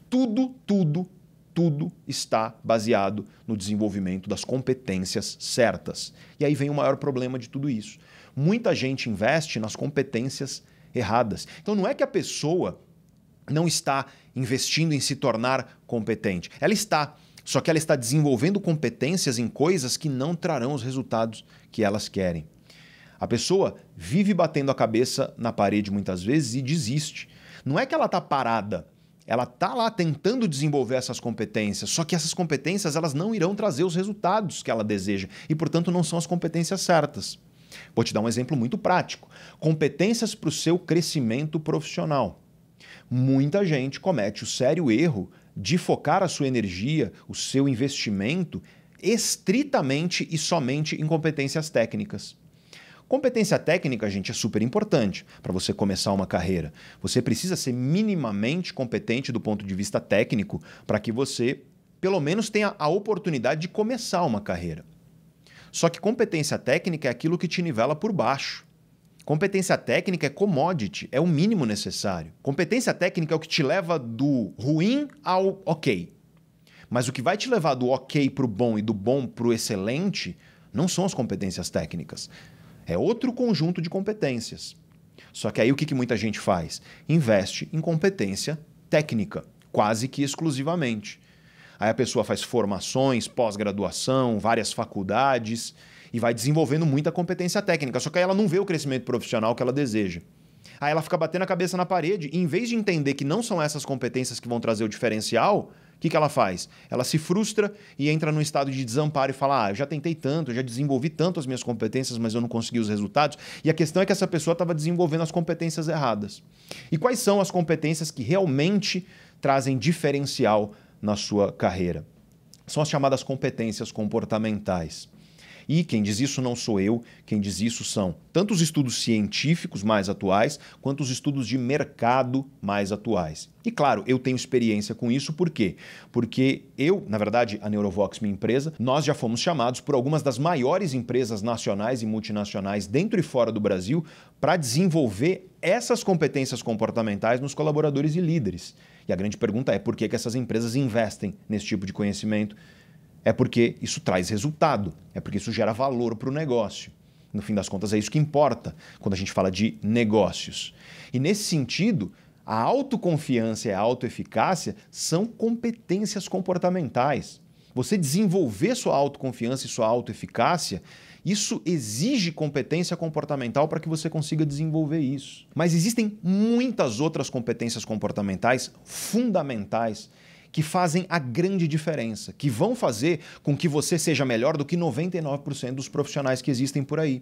Tudo, tudo, tudo está baseado no desenvolvimento das competências certas. E aí vem o maior problema de tudo isso. Muita gente investe nas competências erradas. Então não é que a pessoa não está investindo em se tornar competente. Ela está, só que ela está desenvolvendo competências em coisas que não trarão os resultados que elas querem. A pessoa vive batendo a cabeça na parede muitas vezes e desiste. Não é que ela está parada, ela está lá tentando desenvolver essas competências, só que essas competências elas não irão trazer os resultados que ela deseja e, portanto, não são as competências certas. Vou te dar um exemplo muito prático: competências para o seu crescimento profissional muita gente comete o sério erro de focar a sua energia, o seu investimento, estritamente e somente em competências técnicas. Competência técnica, gente, é super importante para você começar uma carreira. Você precisa ser minimamente competente do ponto de vista técnico para que você, pelo menos, tenha a oportunidade de começar uma carreira. Só que competência técnica é aquilo que te nivela por baixo. Competência técnica é commodity, é o mínimo necessário. Competência técnica é o que te leva do ruim ao ok. Mas o que vai te levar do ok para o bom e do bom para o excelente não são as competências técnicas. É outro conjunto de competências. Só que aí o que, que muita gente faz? Investe em competência técnica, quase que exclusivamente. Aí a pessoa faz formações, pós-graduação, várias faculdades e vai desenvolvendo muita competência técnica. Só que aí ela não vê o crescimento profissional que ela deseja. Aí ela fica batendo a cabeça na parede e, em vez de entender que não são essas competências que vão trazer o diferencial, o que, que ela faz? Ela se frustra e entra num estado de desamparo e fala: Ah, eu já tentei tanto, eu já desenvolvi tanto as minhas competências, mas eu não consegui os resultados. E a questão é que essa pessoa estava desenvolvendo as competências erradas. E quais são as competências que realmente trazem diferencial na sua carreira? São as chamadas competências comportamentais. E quem diz isso não sou eu, quem diz isso são tanto os estudos científicos mais atuais, quanto os estudos de mercado mais atuais. E claro, eu tenho experiência com isso, por quê? Porque eu, na verdade, a Neurovox, minha empresa, nós já fomos chamados por algumas das maiores empresas nacionais e multinacionais dentro e fora do Brasil para desenvolver essas competências comportamentais nos colaboradores e líderes. E a grande pergunta é por que, que essas empresas investem nesse tipo de conhecimento, é porque isso traz resultado, é porque isso gera valor para o negócio. No fim das contas, é isso que importa quando a gente fala de negócios. E nesse sentido, a autoconfiança e a autoeficácia são competências comportamentais. Você desenvolver sua autoconfiança e sua autoeficácia, isso exige competência comportamental para que você consiga desenvolver isso. Mas existem muitas outras competências comportamentais fundamentais que fazem a grande diferença, que vão fazer com que você seja melhor do que 99% dos profissionais que existem por aí.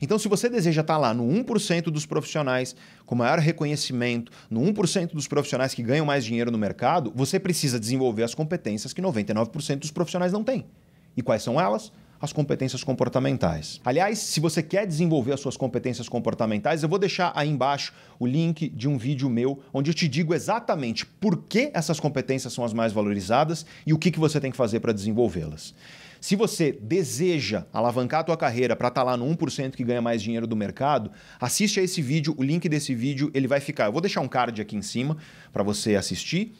Então, se você deseja estar tá lá no 1% dos profissionais com maior reconhecimento, no 1% dos profissionais que ganham mais dinheiro no mercado, você precisa desenvolver as competências que 99% dos profissionais não têm. E quais são elas? as competências comportamentais. Aliás, se você quer desenvolver as suas competências comportamentais, eu vou deixar aí embaixo o link de um vídeo meu onde eu te digo exatamente por que essas competências são as mais valorizadas e o que, que você tem que fazer para desenvolvê-las. Se você deseja alavancar a tua carreira para estar tá lá no 1% que ganha mais dinheiro do mercado, assiste a esse vídeo, o link desse vídeo ele vai ficar. Eu vou deixar um card aqui em cima para você assistir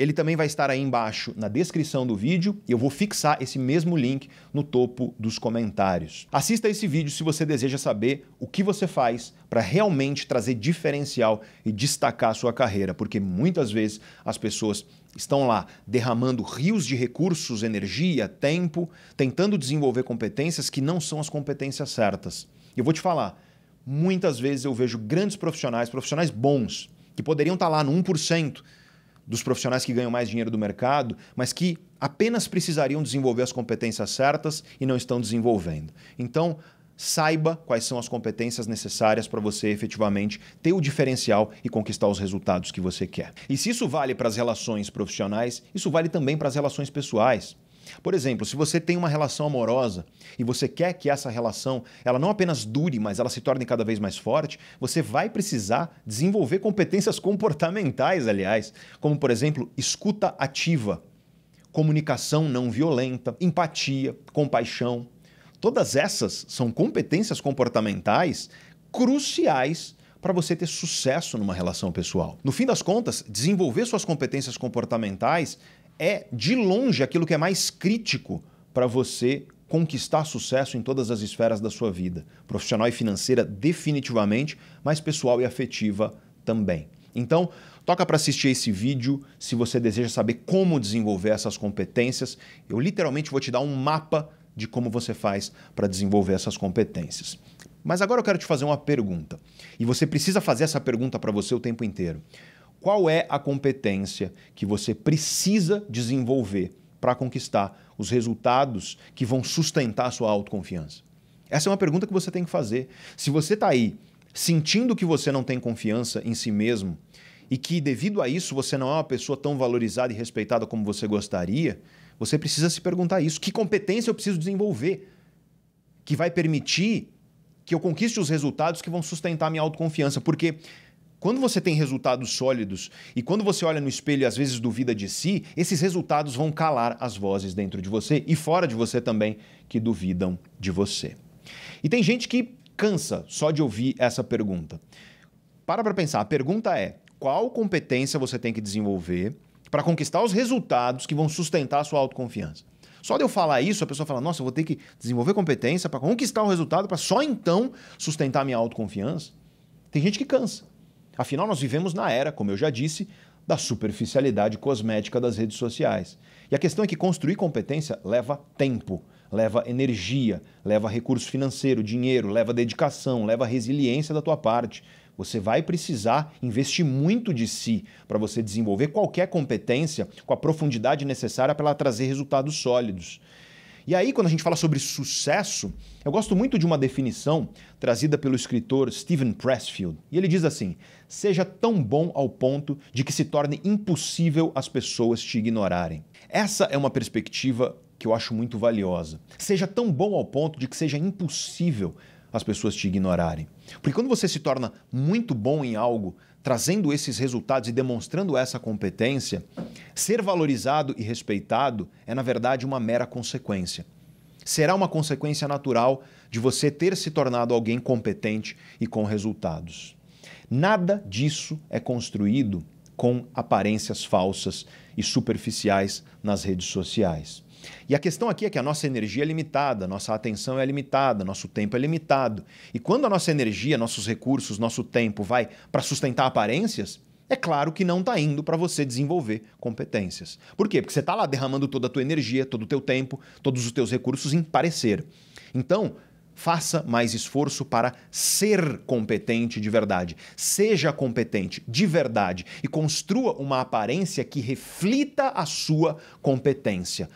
ele também vai estar aí embaixo na descrição do vídeo e eu vou fixar esse mesmo link no topo dos comentários. Assista esse vídeo se você deseja saber o que você faz para realmente trazer diferencial e destacar a sua carreira, porque muitas vezes as pessoas estão lá derramando rios de recursos, energia, tempo, tentando desenvolver competências que não são as competências certas. Eu vou te falar, muitas vezes eu vejo grandes profissionais, profissionais bons, que poderiam estar tá lá no 1%, dos profissionais que ganham mais dinheiro do mercado, mas que apenas precisariam desenvolver as competências certas e não estão desenvolvendo. Então, saiba quais são as competências necessárias para você efetivamente ter o diferencial e conquistar os resultados que você quer. E se isso vale para as relações profissionais, isso vale também para as relações pessoais. Por exemplo, se você tem uma relação amorosa e você quer que essa relação ela não apenas dure, mas ela se torne cada vez mais forte, você vai precisar desenvolver competências comportamentais, aliás, como por exemplo, escuta ativa, comunicação não violenta, empatia, compaixão. Todas essas são competências comportamentais cruciais para você ter sucesso numa relação pessoal. No fim das contas, desenvolver suas competências comportamentais é de longe aquilo que é mais crítico para você conquistar sucesso em todas as esferas da sua vida, profissional e financeira definitivamente, mas pessoal e afetiva também. Então, toca para assistir esse vídeo se você deseja saber como desenvolver essas competências. Eu literalmente vou te dar um mapa de como você faz para desenvolver essas competências. Mas agora eu quero te fazer uma pergunta. E você precisa fazer essa pergunta para você o tempo inteiro qual é a competência que você precisa desenvolver para conquistar os resultados que vão sustentar a sua autoconfiança? Essa é uma pergunta que você tem que fazer. Se você está aí sentindo que você não tem confiança em si mesmo e que, devido a isso, você não é uma pessoa tão valorizada e respeitada como você gostaria, você precisa se perguntar isso. Que competência eu preciso desenvolver que vai permitir que eu conquiste os resultados que vão sustentar minha autoconfiança? Porque quando você tem resultados sólidos e quando você olha no espelho e às vezes duvida de si, esses resultados vão calar as vozes dentro de você e fora de você também que duvidam de você. E tem gente que cansa só de ouvir essa pergunta. Para para pensar, a pergunta é: qual competência você tem que desenvolver para conquistar os resultados que vão sustentar a sua autoconfiança? Só de eu falar isso, a pessoa fala: "Nossa, eu vou ter que desenvolver competência para conquistar o resultado para só então sustentar a minha autoconfiança". Tem gente que cansa. Afinal, nós vivemos na era, como eu já disse, da superficialidade cosmética das redes sociais. E a questão é que construir competência leva tempo, leva energia, leva recurso financeiro, dinheiro, leva dedicação, leva resiliência da tua parte. Você vai precisar investir muito de si para você desenvolver qualquer competência com a profundidade necessária para ela trazer resultados sólidos. E aí, quando a gente fala sobre sucesso, eu gosto muito de uma definição trazida pelo escritor Steven Pressfield. E ele diz assim: seja tão bom ao ponto de que se torne impossível as pessoas te ignorarem. Essa é uma perspectiva que eu acho muito valiosa. Seja tão bom ao ponto de que seja impossível as pessoas te ignorarem. Porque quando você se torna muito bom em algo, trazendo esses resultados e demonstrando essa competência, ser valorizado e respeitado é, na verdade, uma mera consequência. Será uma consequência natural de você ter se tornado alguém competente e com resultados. Nada disso é construído com aparências falsas e superficiais nas redes sociais. E a questão aqui é que a nossa energia é limitada, nossa atenção é limitada, nosso tempo é limitado. E quando a nossa energia, nossos recursos, nosso tempo vai para sustentar aparências, é claro que não está indo para você desenvolver competências. Por quê? Porque você está lá derramando toda a tua energia, todo o teu tempo, todos os teus recursos em parecer. Então, faça mais esforço para ser competente de verdade. Seja competente de verdade e construa uma aparência que reflita a sua competência.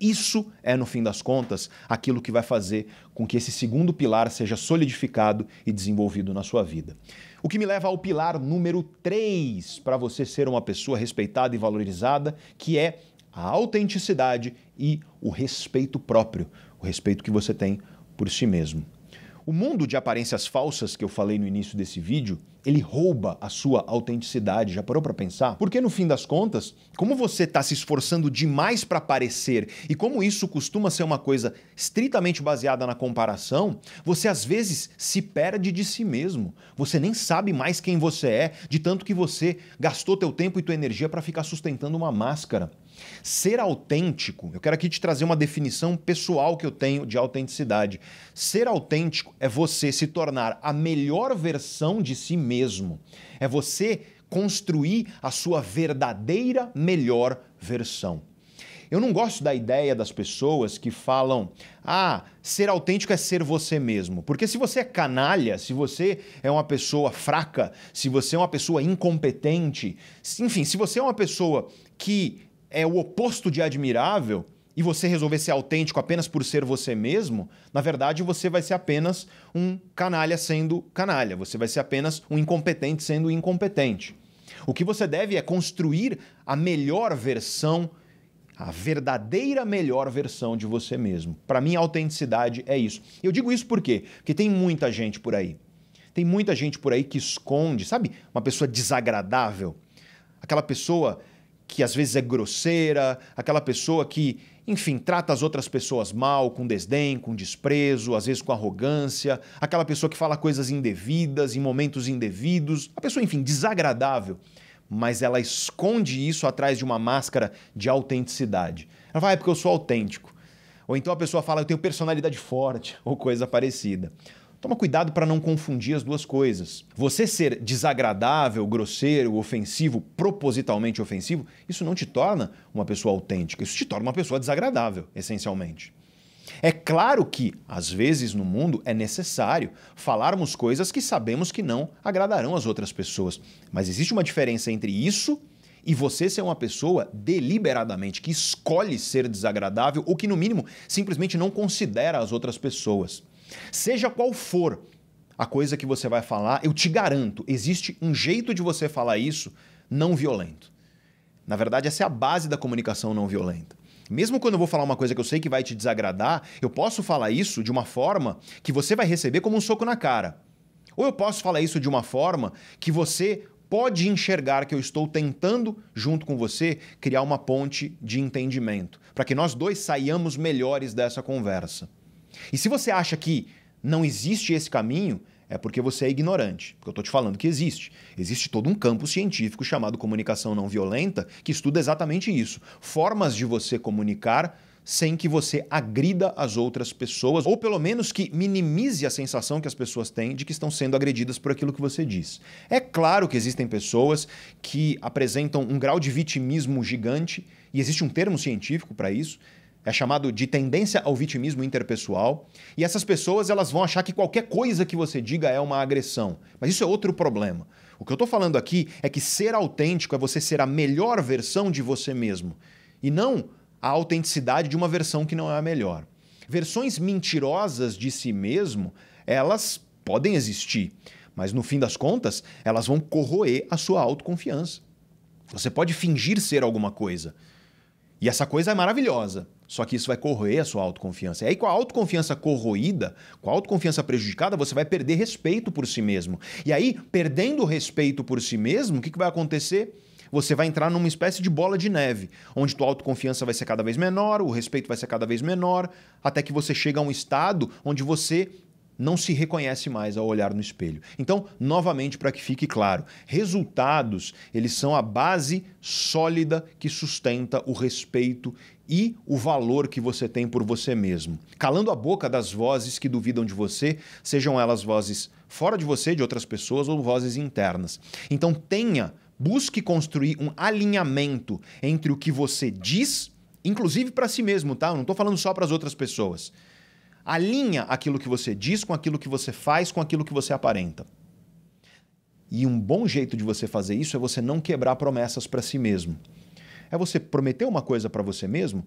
Isso é, no fim das contas, aquilo que vai fazer com que esse segundo pilar seja solidificado e desenvolvido na sua vida. O que me leva ao pilar número 3 para você ser uma pessoa respeitada e valorizada, que é a autenticidade e o respeito próprio, o respeito que você tem por si mesmo. O mundo de aparências falsas que eu falei no início desse vídeo, ele rouba a sua autenticidade. Já parou para pensar? Porque no fim das contas, como você está se esforçando demais para parecer e como isso costuma ser uma coisa estritamente baseada na comparação, você às vezes se perde de si mesmo. Você nem sabe mais quem você é, de tanto que você gastou teu tempo e tua energia para ficar sustentando uma máscara. Ser autêntico, eu quero aqui te trazer uma definição pessoal que eu tenho de autenticidade. Ser autêntico é você se tornar a melhor versão de si mesmo. É você construir a sua verdadeira melhor versão. Eu não gosto da ideia das pessoas que falam, ah, ser autêntico é ser você mesmo. Porque se você é canalha, se você é uma pessoa fraca, se você é uma pessoa incompetente, enfim, se você é uma pessoa que é o oposto de admirável e você resolver ser autêntico apenas por ser você mesmo, na verdade você vai ser apenas um canalha sendo canalha, você vai ser apenas um incompetente sendo incompetente. O que você deve é construir a melhor versão, a verdadeira melhor versão de você mesmo. Para mim, a autenticidade é isso. Eu digo isso por quê? Porque tem muita gente por aí. Tem muita gente por aí que esconde, sabe? Uma pessoa desagradável. Aquela pessoa que às vezes é grosseira, aquela pessoa que, enfim, trata as outras pessoas mal, com desdém, com desprezo, às vezes com arrogância, aquela pessoa que fala coisas indevidas em momentos indevidos, a pessoa, enfim, desagradável, mas ela esconde isso atrás de uma máscara de autenticidade. Ela fala, ah, é porque eu sou autêntico. Ou então a pessoa fala, eu tenho personalidade forte, ou coisa parecida. Toma cuidado para não confundir as duas coisas. Você ser desagradável, grosseiro, ofensivo, propositalmente ofensivo, isso não te torna uma pessoa autêntica, isso te torna uma pessoa desagradável, essencialmente. É claro que, às vezes no mundo, é necessário falarmos coisas que sabemos que não agradarão as outras pessoas. Mas existe uma diferença entre isso e você ser uma pessoa deliberadamente que escolhe ser desagradável ou que, no mínimo, simplesmente não considera as outras pessoas. Seja qual for a coisa que você vai falar, eu te garanto, existe um jeito de você falar isso não violento. Na verdade, essa é a base da comunicação não violenta. Mesmo quando eu vou falar uma coisa que eu sei que vai te desagradar, eu posso falar isso de uma forma que você vai receber como um soco na cara. Ou eu posso falar isso de uma forma que você pode enxergar que eu estou tentando, junto com você, criar uma ponte de entendimento, para que nós dois saiamos melhores dessa conversa. E se você acha que não existe esse caminho, é porque você é ignorante. Porque eu estou te falando que existe. Existe todo um campo científico chamado comunicação não violenta que estuda exatamente isso. Formas de você comunicar sem que você agrida as outras pessoas, ou pelo menos que minimize a sensação que as pessoas têm de que estão sendo agredidas por aquilo que você diz. É claro que existem pessoas que apresentam um grau de vitimismo gigante, e existe um termo científico para isso, é chamado de tendência ao vitimismo interpessoal, e essas pessoas elas vão achar que qualquer coisa que você diga é uma agressão. Mas isso é outro problema. O que eu estou falando aqui é que ser autêntico é você ser a melhor versão de você mesmo, e não a autenticidade de uma versão que não é a melhor. Versões mentirosas de si mesmo, elas podem existir, mas no fim das contas, elas vão corroer a sua autoconfiança. Você pode fingir ser alguma coisa. E essa coisa é maravilhosa, só que isso vai corroer a sua autoconfiança. E aí, com a autoconfiança corroída, com a autoconfiança prejudicada, você vai perder respeito por si mesmo. E aí, perdendo respeito por si mesmo, o que, que vai acontecer? você vai entrar numa espécie de bola de neve, onde tua autoconfiança vai ser cada vez menor, o respeito vai ser cada vez menor, até que você chega a um estado onde você não se reconhece mais ao olhar no espelho. Então, novamente para que fique claro, resultados, eles são a base sólida que sustenta o respeito e o valor que você tem por você mesmo. Calando a boca das vozes que duvidam de você, sejam elas vozes fora de você, de outras pessoas ou vozes internas. Então tenha, busque construir um alinhamento entre o que você diz, inclusive para si mesmo, tá? Eu não estou falando só para as outras pessoas. Alinha aquilo que você diz com aquilo que você faz, com aquilo que você aparenta. E um bom jeito de você fazer isso é você não quebrar promessas para si mesmo é você prometer uma coisa para você mesmo,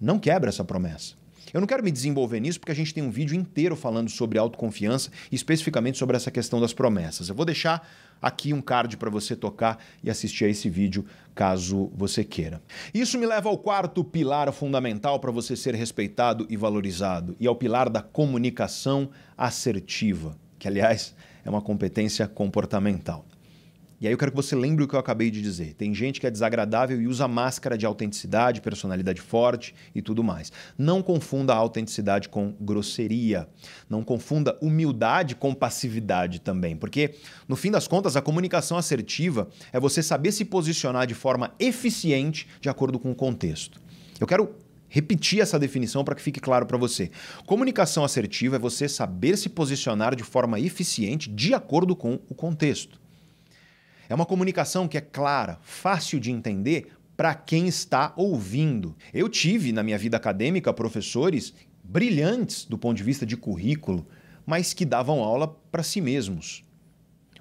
não quebra essa promessa. Eu não quero me desenvolver nisso porque a gente tem um vídeo inteiro falando sobre autoconfiança, especificamente sobre essa questão das promessas. Eu vou deixar aqui um card para você tocar e assistir a esse vídeo caso você queira. Isso me leva ao quarto pilar fundamental para você ser respeitado e valorizado, e ao é pilar da comunicação assertiva, que aliás é uma competência comportamental. E aí eu quero que você lembre o que eu acabei de dizer. Tem gente que é desagradável e usa máscara de autenticidade, personalidade forte e tudo mais. Não confunda a autenticidade com grosseria. Não confunda humildade com passividade também, porque no fim das contas a comunicação assertiva é você saber se posicionar de forma eficiente de acordo com o contexto. Eu quero repetir essa definição para que fique claro para você. Comunicação assertiva é você saber se posicionar de forma eficiente de acordo com o contexto. É uma comunicação que é clara, fácil de entender para quem está ouvindo. Eu tive na minha vida acadêmica professores brilhantes do ponto de vista de currículo, mas que davam aula para si mesmos.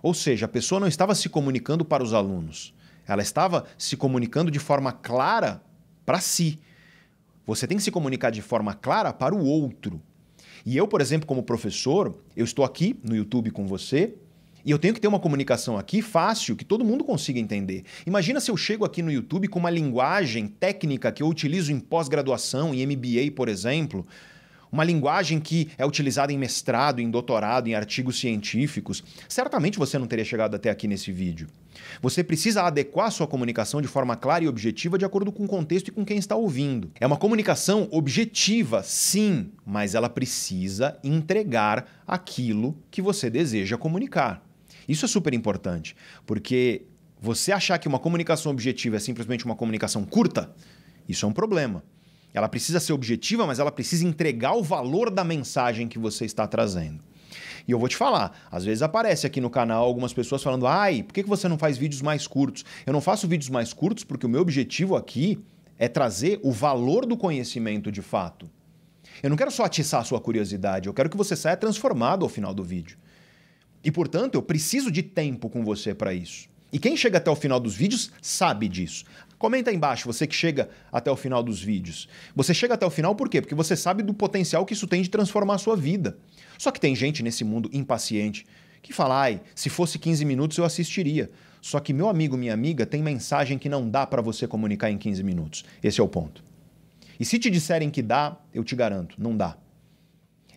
Ou seja, a pessoa não estava se comunicando para os alunos, ela estava se comunicando de forma clara para si. Você tem que se comunicar de forma clara para o outro. E eu, por exemplo, como professor, eu estou aqui no YouTube com você, e eu tenho que ter uma comunicação aqui fácil, que todo mundo consiga entender. Imagina se eu chego aqui no YouTube com uma linguagem técnica que eu utilizo em pós-graduação, em MBA, por exemplo. Uma linguagem que é utilizada em mestrado, em doutorado, em artigos científicos. Certamente você não teria chegado até aqui nesse vídeo. Você precisa adequar sua comunicação de forma clara e objetiva de acordo com o contexto e com quem está ouvindo. É uma comunicação objetiva, sim, mas ela precisa entregar aquilo que você deseja comunicar. Isso é super importante, porque você achar que uma comunicação objetiva é simplesmente uma comunicação curta, isso é um problema. Ela precisa ser objetiva, mas ela precisa entregar o valor da mensagem que você está trazendo. E eu vou te falar, às vezes aparece aqui no canal algumas pessoas falando: ai, por que você não faz vídeos mais curtos? Eu não faço vídeos mais curtos porque o meu objetivo aqui é trazer o valor do conhecimento de fato. Eu não quero só atiçar a sua curiosidade, eu quero que você saia transformado ao final do vídeo. E, portanto, eu preciso de tempo com você para isso. E quem chega até o final dos vídeos sabe disso. Comenta aí embaixo, você que chega até o final dos vídeos. Você chega até o final por quê? Porque você sabe do potencial que isso tem de transformar a sua vida. Só que tem gente nesse mundo impaciente que fala, ai, se fosse 15 minutos eu assistiria. Só que meu amigo, minha amiga, tem mensagem que não dá para você comunicar em 15 minutos. Esse é o ponto. E se te disserem que dá, eu te garanto, não dá.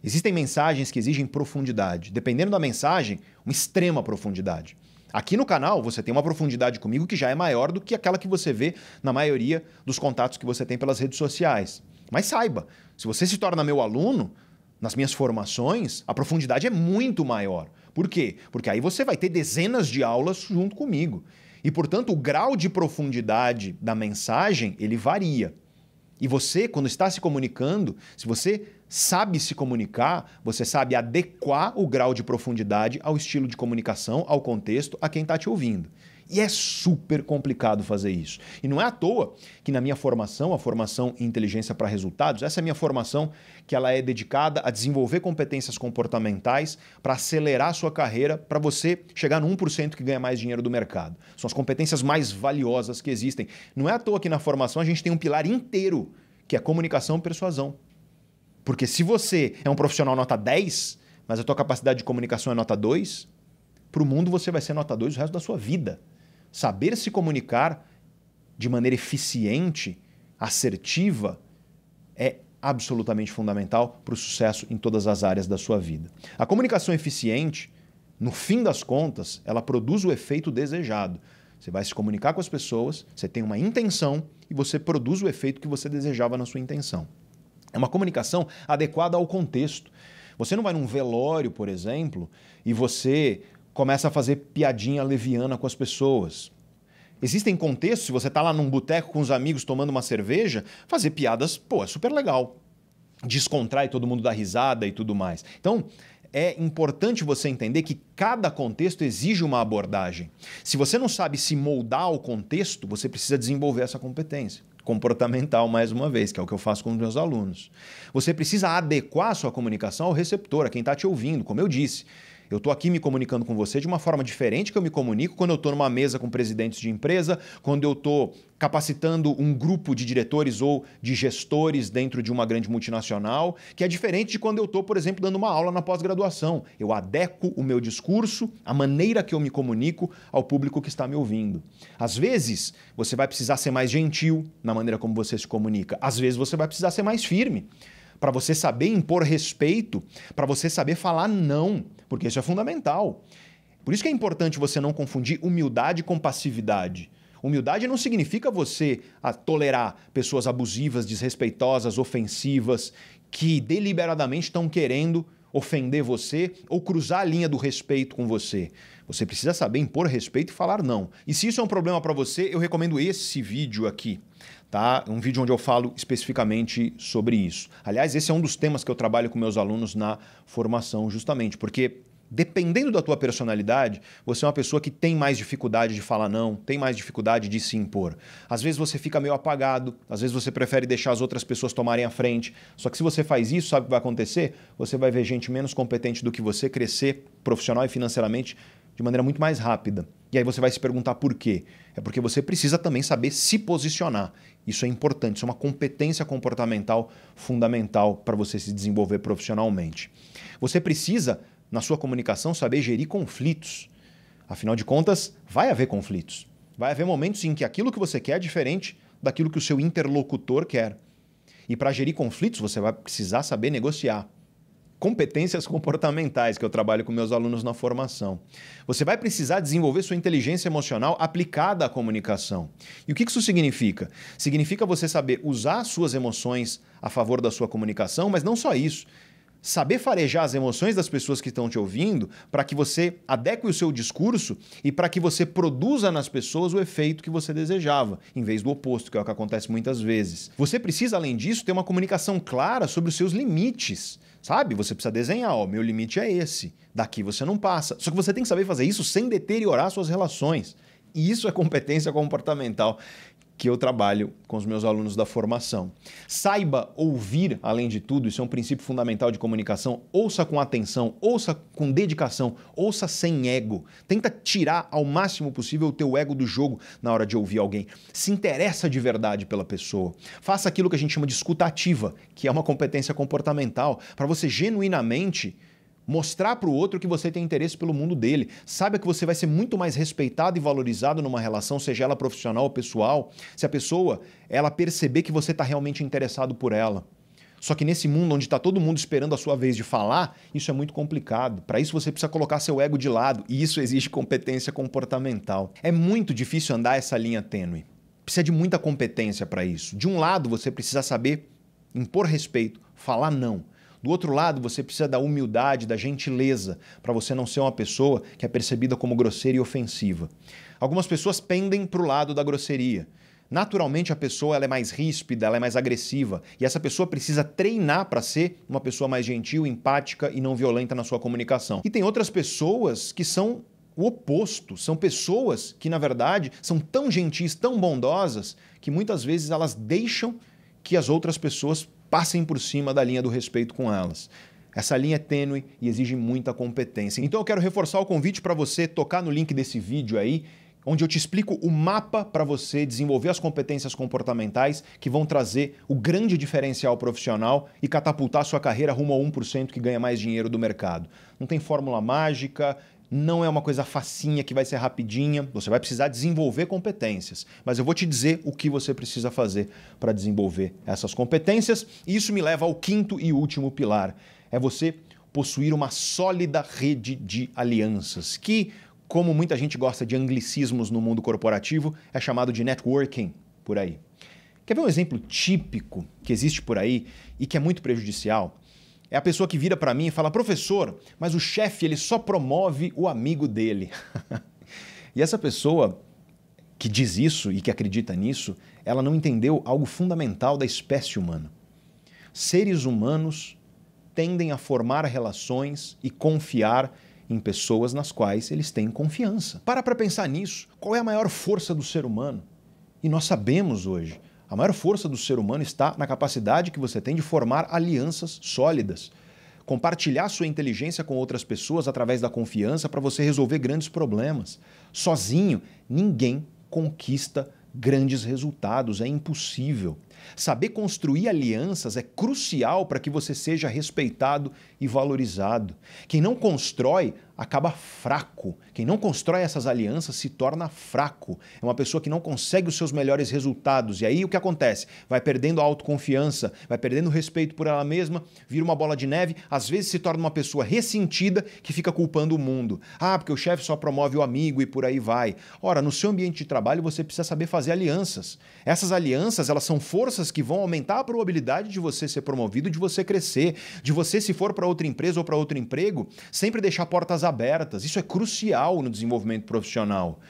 Existem mensagens que exigem profundidade. Dependendo da mensagem, uma extrema profundidade. Aqui no canal, você tem uma profundidade comigo que já é maior do que aquela que você vê na maioria dos contatos que você tem pelas redes sociais. Mas saiba, se você se torna meu aluno, nas minhas formações, a profundidade é muito maior. Por quê? Porque aí você vai ter dezenas de aulas junto comigo. E, portanto, o grau de profundidade da mensagem, ele varia. E você, quando está se comunicando, se você sabe se comunicar, você sabe adequar o grau de profundidade ao estilo de comunicação, ao contexto, a quem está te ouvindo. E é super complicado fazer isso. E não é à toa que na minha formação, a formação em inteligência para resultados, essa é a minha formação que ela é dedicada a desenvolver competências comportamentais para acelerar a sua carreira, para você chegar no 1% que ganha mais dinheiro do mercado. São as competências mais valiosas que existem. Não é à toa que na formação a gente tem um pilar inteiro que é comunicação e persuasão. Porque se você é um profissional nota 10, mas a tua capacidade de comunicação é nota 2, para o mundo você vai ser nota 2 o resto da sua vida saber se comunicar de maneira eficiente, assertiva, é absolutamente fundamental para o sucesso em todas as áreas da sua vida. A comunicação eficiente, no fim das contas, ela produz o efeito desejado. Você vai se comunicar com as pessoas, você tem uma intenção e você produz o efeito que você desejava na sua intenção. É uma comunicação adequada ao contexto. Você não vai num velório, por exemplo, e você começa a fazer piadinha leviana com as pessoas. Existem contextos, se você está lá num boteco com os amigos tomando uma cerveja, fazer piadas, pô, é super legal. Descontrai, todo mundo da risada e tudo mais. Então, é importante você entender que cada contexto exige uma abordagem. Se você não sabe se moldar ao contexto, você precisa desenvolver essa competência comportamental, mais uma vez, que é o que eu faço com os meus alunos. Você precisa adequar a sua comunicação ao receptor, a quem está te ouvindo, como eu disse. Eu estou aqui me comunicando com você de uma forma diferente que eu me comunico quando eu estou numa mesa com presidentes de empresa, quando eu estou capacitando um grupo de diretores ou de gestores dentro de uma grande multinacional, que é diferente de quando eu estou, por exemplo, dando uma aula na pós-graduação. Eu adequo o meu discurso, a maneira que eu me comunico ao público que está me ouvindo. Às vezes, você vai precisar ser mais gentil na maneira como você se comunica. Às vezes, você vai precisar ser mais firme para você saber impor respeito, para você saber falar não, porque isso é fundamental. Por isso que é importante você não confundir humildade com passividade. Humildade não significa você ah, tolerar pessoas abusivas, desrespeitosas, ofensivas, que deliberadamente estão querendo ofender você ou cruzar a linha do respeito com você. Você precisa saber impor respeito e falar não. E se isso é um problema para você, eu recomendo esse vídeo aqui tá? Um vídeo onde eu falo especificamente sobre isso. Aliás, esse é um dos temas que eu trabalho com meus alunos na formação, justamente, porque dependendo da tua personalidade, você é uma pessoa que tem mais dificuldade de falar não, tem mais dificuldade de se impor. Às vezes você fica meio apagado, às vezes você prefere deixar as outras pessoas tomarem a frente. Só que se você faz isso, sabe o que vai acontecer? Você vai ver gente menos competente do que você crescer profissional e financeiramente de maneira muito mais rápida. E aí você vai se perguntar por quê? É porque você precisa também saber se posicionar. Isso é importante, isso é uma competência comportamental fundamental para você se desenvolver profissionalmente. Você precisa, na sua comunicação, saber gerir conflitos. Afinal de contas, vai haver conflitos. Vai haver momentos em que aquilo que você quer é diferente daquilo que o seu interlocutor quer. E para gerir conflitos, você vai precisar saber negociar competências comportamentais que eu trabalho com meus alunos na formação. Você vai precisar desenvolver sua inteligência emocional aplicada à comunicação. E o que isso significa? Significa você saber usar suas emoções a favor da sua comunicação, mas não só isso. Saber farejar as emoções das pessoas que estão te ouvindo para que você adeque o seu discurso e para que você produza nas pessoas o efeito que você desejava, em vez do oposto, que é o que acontece muitas vezes. Você precisa, além disso, ter uma comunicação clara sobre os seus limites. Sabe? Você precisa desenhar, ó, meu limite é esse. Daqui você não passa. Só que você tem que saber fazer isso sem deteriorar suas relações. E isso é competência comportamental que eu trabalho com os meus alunos da formação. Saiba ouvir, além de tudo, isso é um princípio fundamental de comunicação. Ouça com atenção, ouça com dedicação, ouça sem ego. Tenta tirar ao máximo possível o teu ego do jogo na hora de ouvir alguém. Se interessa de verdade pela pessoa. Faça aquilo que a gente chama de escuta ativa, que é uma competência comportamental, para você genuinamente Mostrar para o outro que você tem interesse pelo mundo dele. Saiba que você vai ser muito mais respeitado e valorizado numa relação, seja ela profissional ou pessoal, se a pessoa ela perceber que você está realmente interessado por ela. Só que nesse mundo onde está todo mundo esperando a sua vez de falar, isso é muito complicado. Para isso você precisa colocar seu ego de lado e isso exige competência comportamental. É muito difícil andar essa linha tênue. Precisa de muita competência para isso. De um lado, você precisa saber impor respeito, falar não. Do outro lado, você precisa da humildade, da gentileza, para você não ser uma pessoa que é percebida como grosseira e ofensiva. Algumas pessoas pendem para o lado da grosseria. Naturalmente, a pessoa ela é mais ríspida, ela é mais agressiva, e essa pessoa precisa treinar para ser uma pessoa mais gentil, empática e não violenta na sua comunicação. E tem outras pessoas que são o oposto. São pessoas que, na verdade, são tão gentis, tão bondosas, que muitas vezes elas deixam que as outras pessoas passem por cima da linha do respeito com elas. Essa linha é tênue e exige muita competência. Então eu quero reforçar o convite para você tocar no link desse vídeo aí, onde eu te explico o mapa para você desenvolver as competências comportamentais que vão trazer o grande diferencial profissional e catapultar sua carreira rumo a 1% que ganha mais dinheiro do mercado. Não tem fórmula mágica, não é uma coisa facinha que vai ser rapidinha. Você vai precisar desenvolver competências. Mas eu vou te dizer o que você precisa fazer para desenvolver essas competências. E isso me leva ao quinto e último pilar. É você possuir uma sólida rede de alianças, que, como muita gente gosta de anglicismos no mundo corporativo, é chamado de networking por aí. Quer ver um exemplo típico que existe por aí e que é muito prejudicial? é a pessoa que vira para mim e fala: "Professor, mas o chefe ele só promove o amigo dele". e essa pessoa que diz isso e que acredita nisso, ela não entendeu algo fundamental da espécie humana. Seres humanos tendem a formar relações e confiar em pessoas nas quais eles têm confiança. Para para pensar nisso. Qual é a maior força do ser humano? E nós sabemos hoje a maior força do ser humano está na capacidade que você tem de formar alianças sólidas, compartilhar sua inteligência com outras pessoas através da confiança para você resolver grandes problemas. Sozinho, ninguém conquista grandes resultados, é impossível. Saber construir alianças é crucial para que você seja respeitado e valorizado. Quem não constrói acaba fraco. Quem não constrói essas alianças se torna fraco. É uma pessoa que não consegue os seus melhores resultados. E aí o que acontece? Vai perdendo a autoconfiança, vai perdendo o respeito por ela mesma, vira uma bola de neve, às vezes se torna uma pessoa ressentida que fica culpando o mundo. Ah, porque o chefe só promove o amigo e por aí vai. Ora, no seu ambiente de trabalho você precisa saber fazer alianças. Essas alianças, elas são forças que vão aumentar a probabilidade de você ser promovido, de você crescer, de você se for para outra empresa ou para outro emprego, sempre deixar portas abertas. Isso é crucial no desenvolvimento profissional.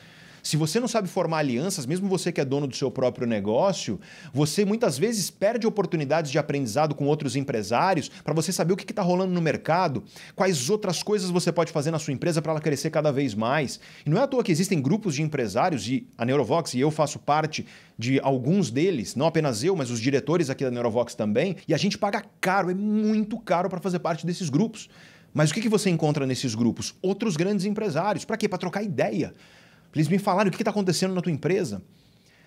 Se você não sabe formar alianças, mesmo você que é dono do seu próprio negócio, você muitas vezes perde oportunidades de aprendizado com outros empresários para você saber o que está rolando no mercado, quais outras coisas você pode fazer na sua empresa para ela crescer cada vez mais. E não é à toa que existem grupos de empresários, e a Neurovox e eu faço parte de alguns deles, não apenas eu, mas os diretores aqui da Neurovox também, e a gente paga caro, é muito caro para fazer parte desses grupos. Mas o que, que você encontra nesses grupos? Outros grandes empresários. Para quê? Para trocar ideia. Eles me falaram o que está acontecendo na tua empresa,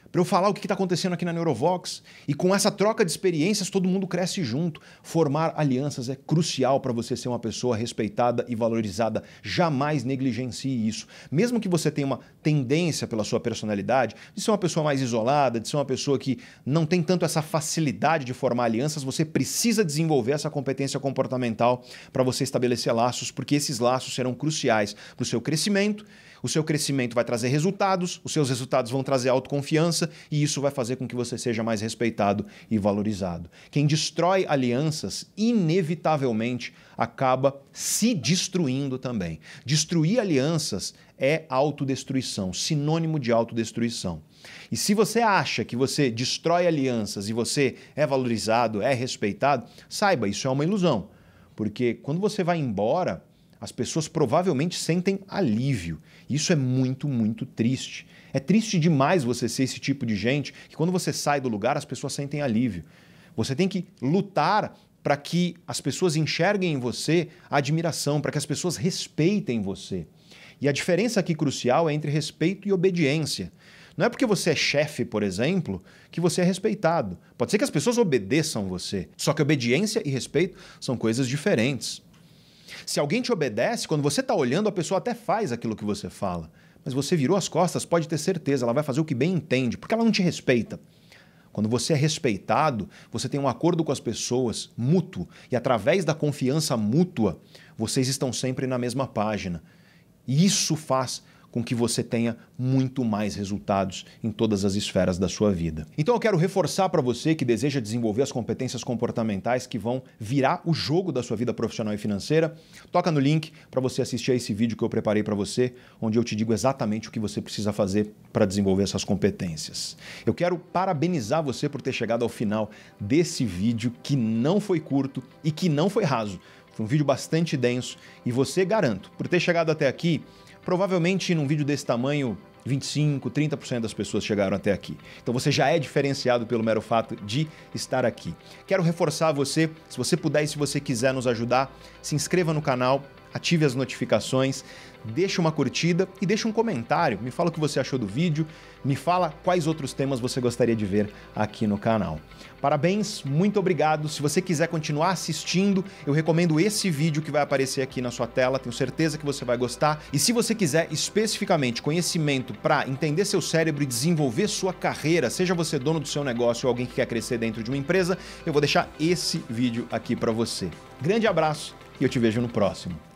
para eu falar o que está acontecendo aqui na Neurovox. E com essa troca de experiências, todo mundo cresce junto. Formar alianças é crucial para você ser uma pessoa respeitada e valorizada. Jamais negligencie isso. Mesmo que você tenha uma tendência pela sua personalidade de ser uma pessoa mais isolada, de ser uma pessoa que não tem tanto essa facilidade de formar alianças, você precisa desenvolver essa competência comportamental para você estabelecer laços, porque esses laços serão cruciais para o seu crescimento o seu crescimento vai trazer resultados, os seus resultados vão trazer autoconfiança e isso vai fazer com que você seja mais respeitado e valorizado. Quem destrói alianças, inevitavelmente, acaba se destruindo também. Destruir alianças é autodestruição, sinônimo de autodestruição. E se você acha que você destrói alianças e você é valorizado, é respeitado, saiba, isso é uma ilusão. Porque quando você vai embora, as pessoas provavelmente sentem alívio. Isso é muito, muito triste. É triste demais você ser esse tipo de gente que, quando você sai do lugar, as pessoas sentem alívio. Você tem que lutar para que as pessoas enxerguem em você a admiração, para que as pessoas respeitem você. E a diferença aqui crucial é entre respeito e obediência. Não é porque você é chefe, por exemplo, que você é respeitado. Pode ser que as pessoas obedeçam você. Só que obediência e respeito são coisas diferentes. Se alguém te obedece, quando você está olhando, a pessoa até faz aquilo que você fala. Mas você virou as costas, pode ter certeza, ela vai fazer o que bem entende, porque ela não te respeita. Quando você é respeitado, você tem um acordo com as pessoas mútuo e através da confiança mútua, vocês estão sempre na mesma página. E isso faz com que você tenha muito mais resultados em todas as esferas da sua vida. Então eu quero reforçar para você que deseja desenvolver as competências comportamentais que vão virar o jogo da sua vida profissional e financeira, toca no link para você assistir a esse vídeo que eu preparei para você, onde eu te digo exatamente o que você precisa fazer para desenvolver essas competências. Eu quero parabenizar você por ter chegado ao final desse vídeo que não foi curto e que não foi raso. Foi um vídeo bastante denso e você, garanto, por ter chegado até aqui, Provavelmente num vídeo desse tamanho, 25, 30% das pessoas chegaram até aqui. Então você já é diferenciado pelo mero fato de estar aqui. Quero reforçar você, se você puder e se você quiser nos ajudar, se inscreva no canal, ative as notificações, deixa uma curtida e deixa um comentário. Me fala o que você achou do vídeo, me fala quais outros temas você gostaria de ver aqui no canal. Parabéns, muito obrigado. Se você quiser continuar assistindo, eu recomendo esse vídeo que vai aparecer aqui na sua tela, tenho certeza que você vai gostar. E se você quiser especificamente conhecimento para entender seu cérebro e desenvolver sua carreira, seja você dono do seu negócio ou alguém que quer crescer dentro de uma empresa, eu vou deixar esse vídeo aqui para você. Grande abraço e eu te vejo no próximo.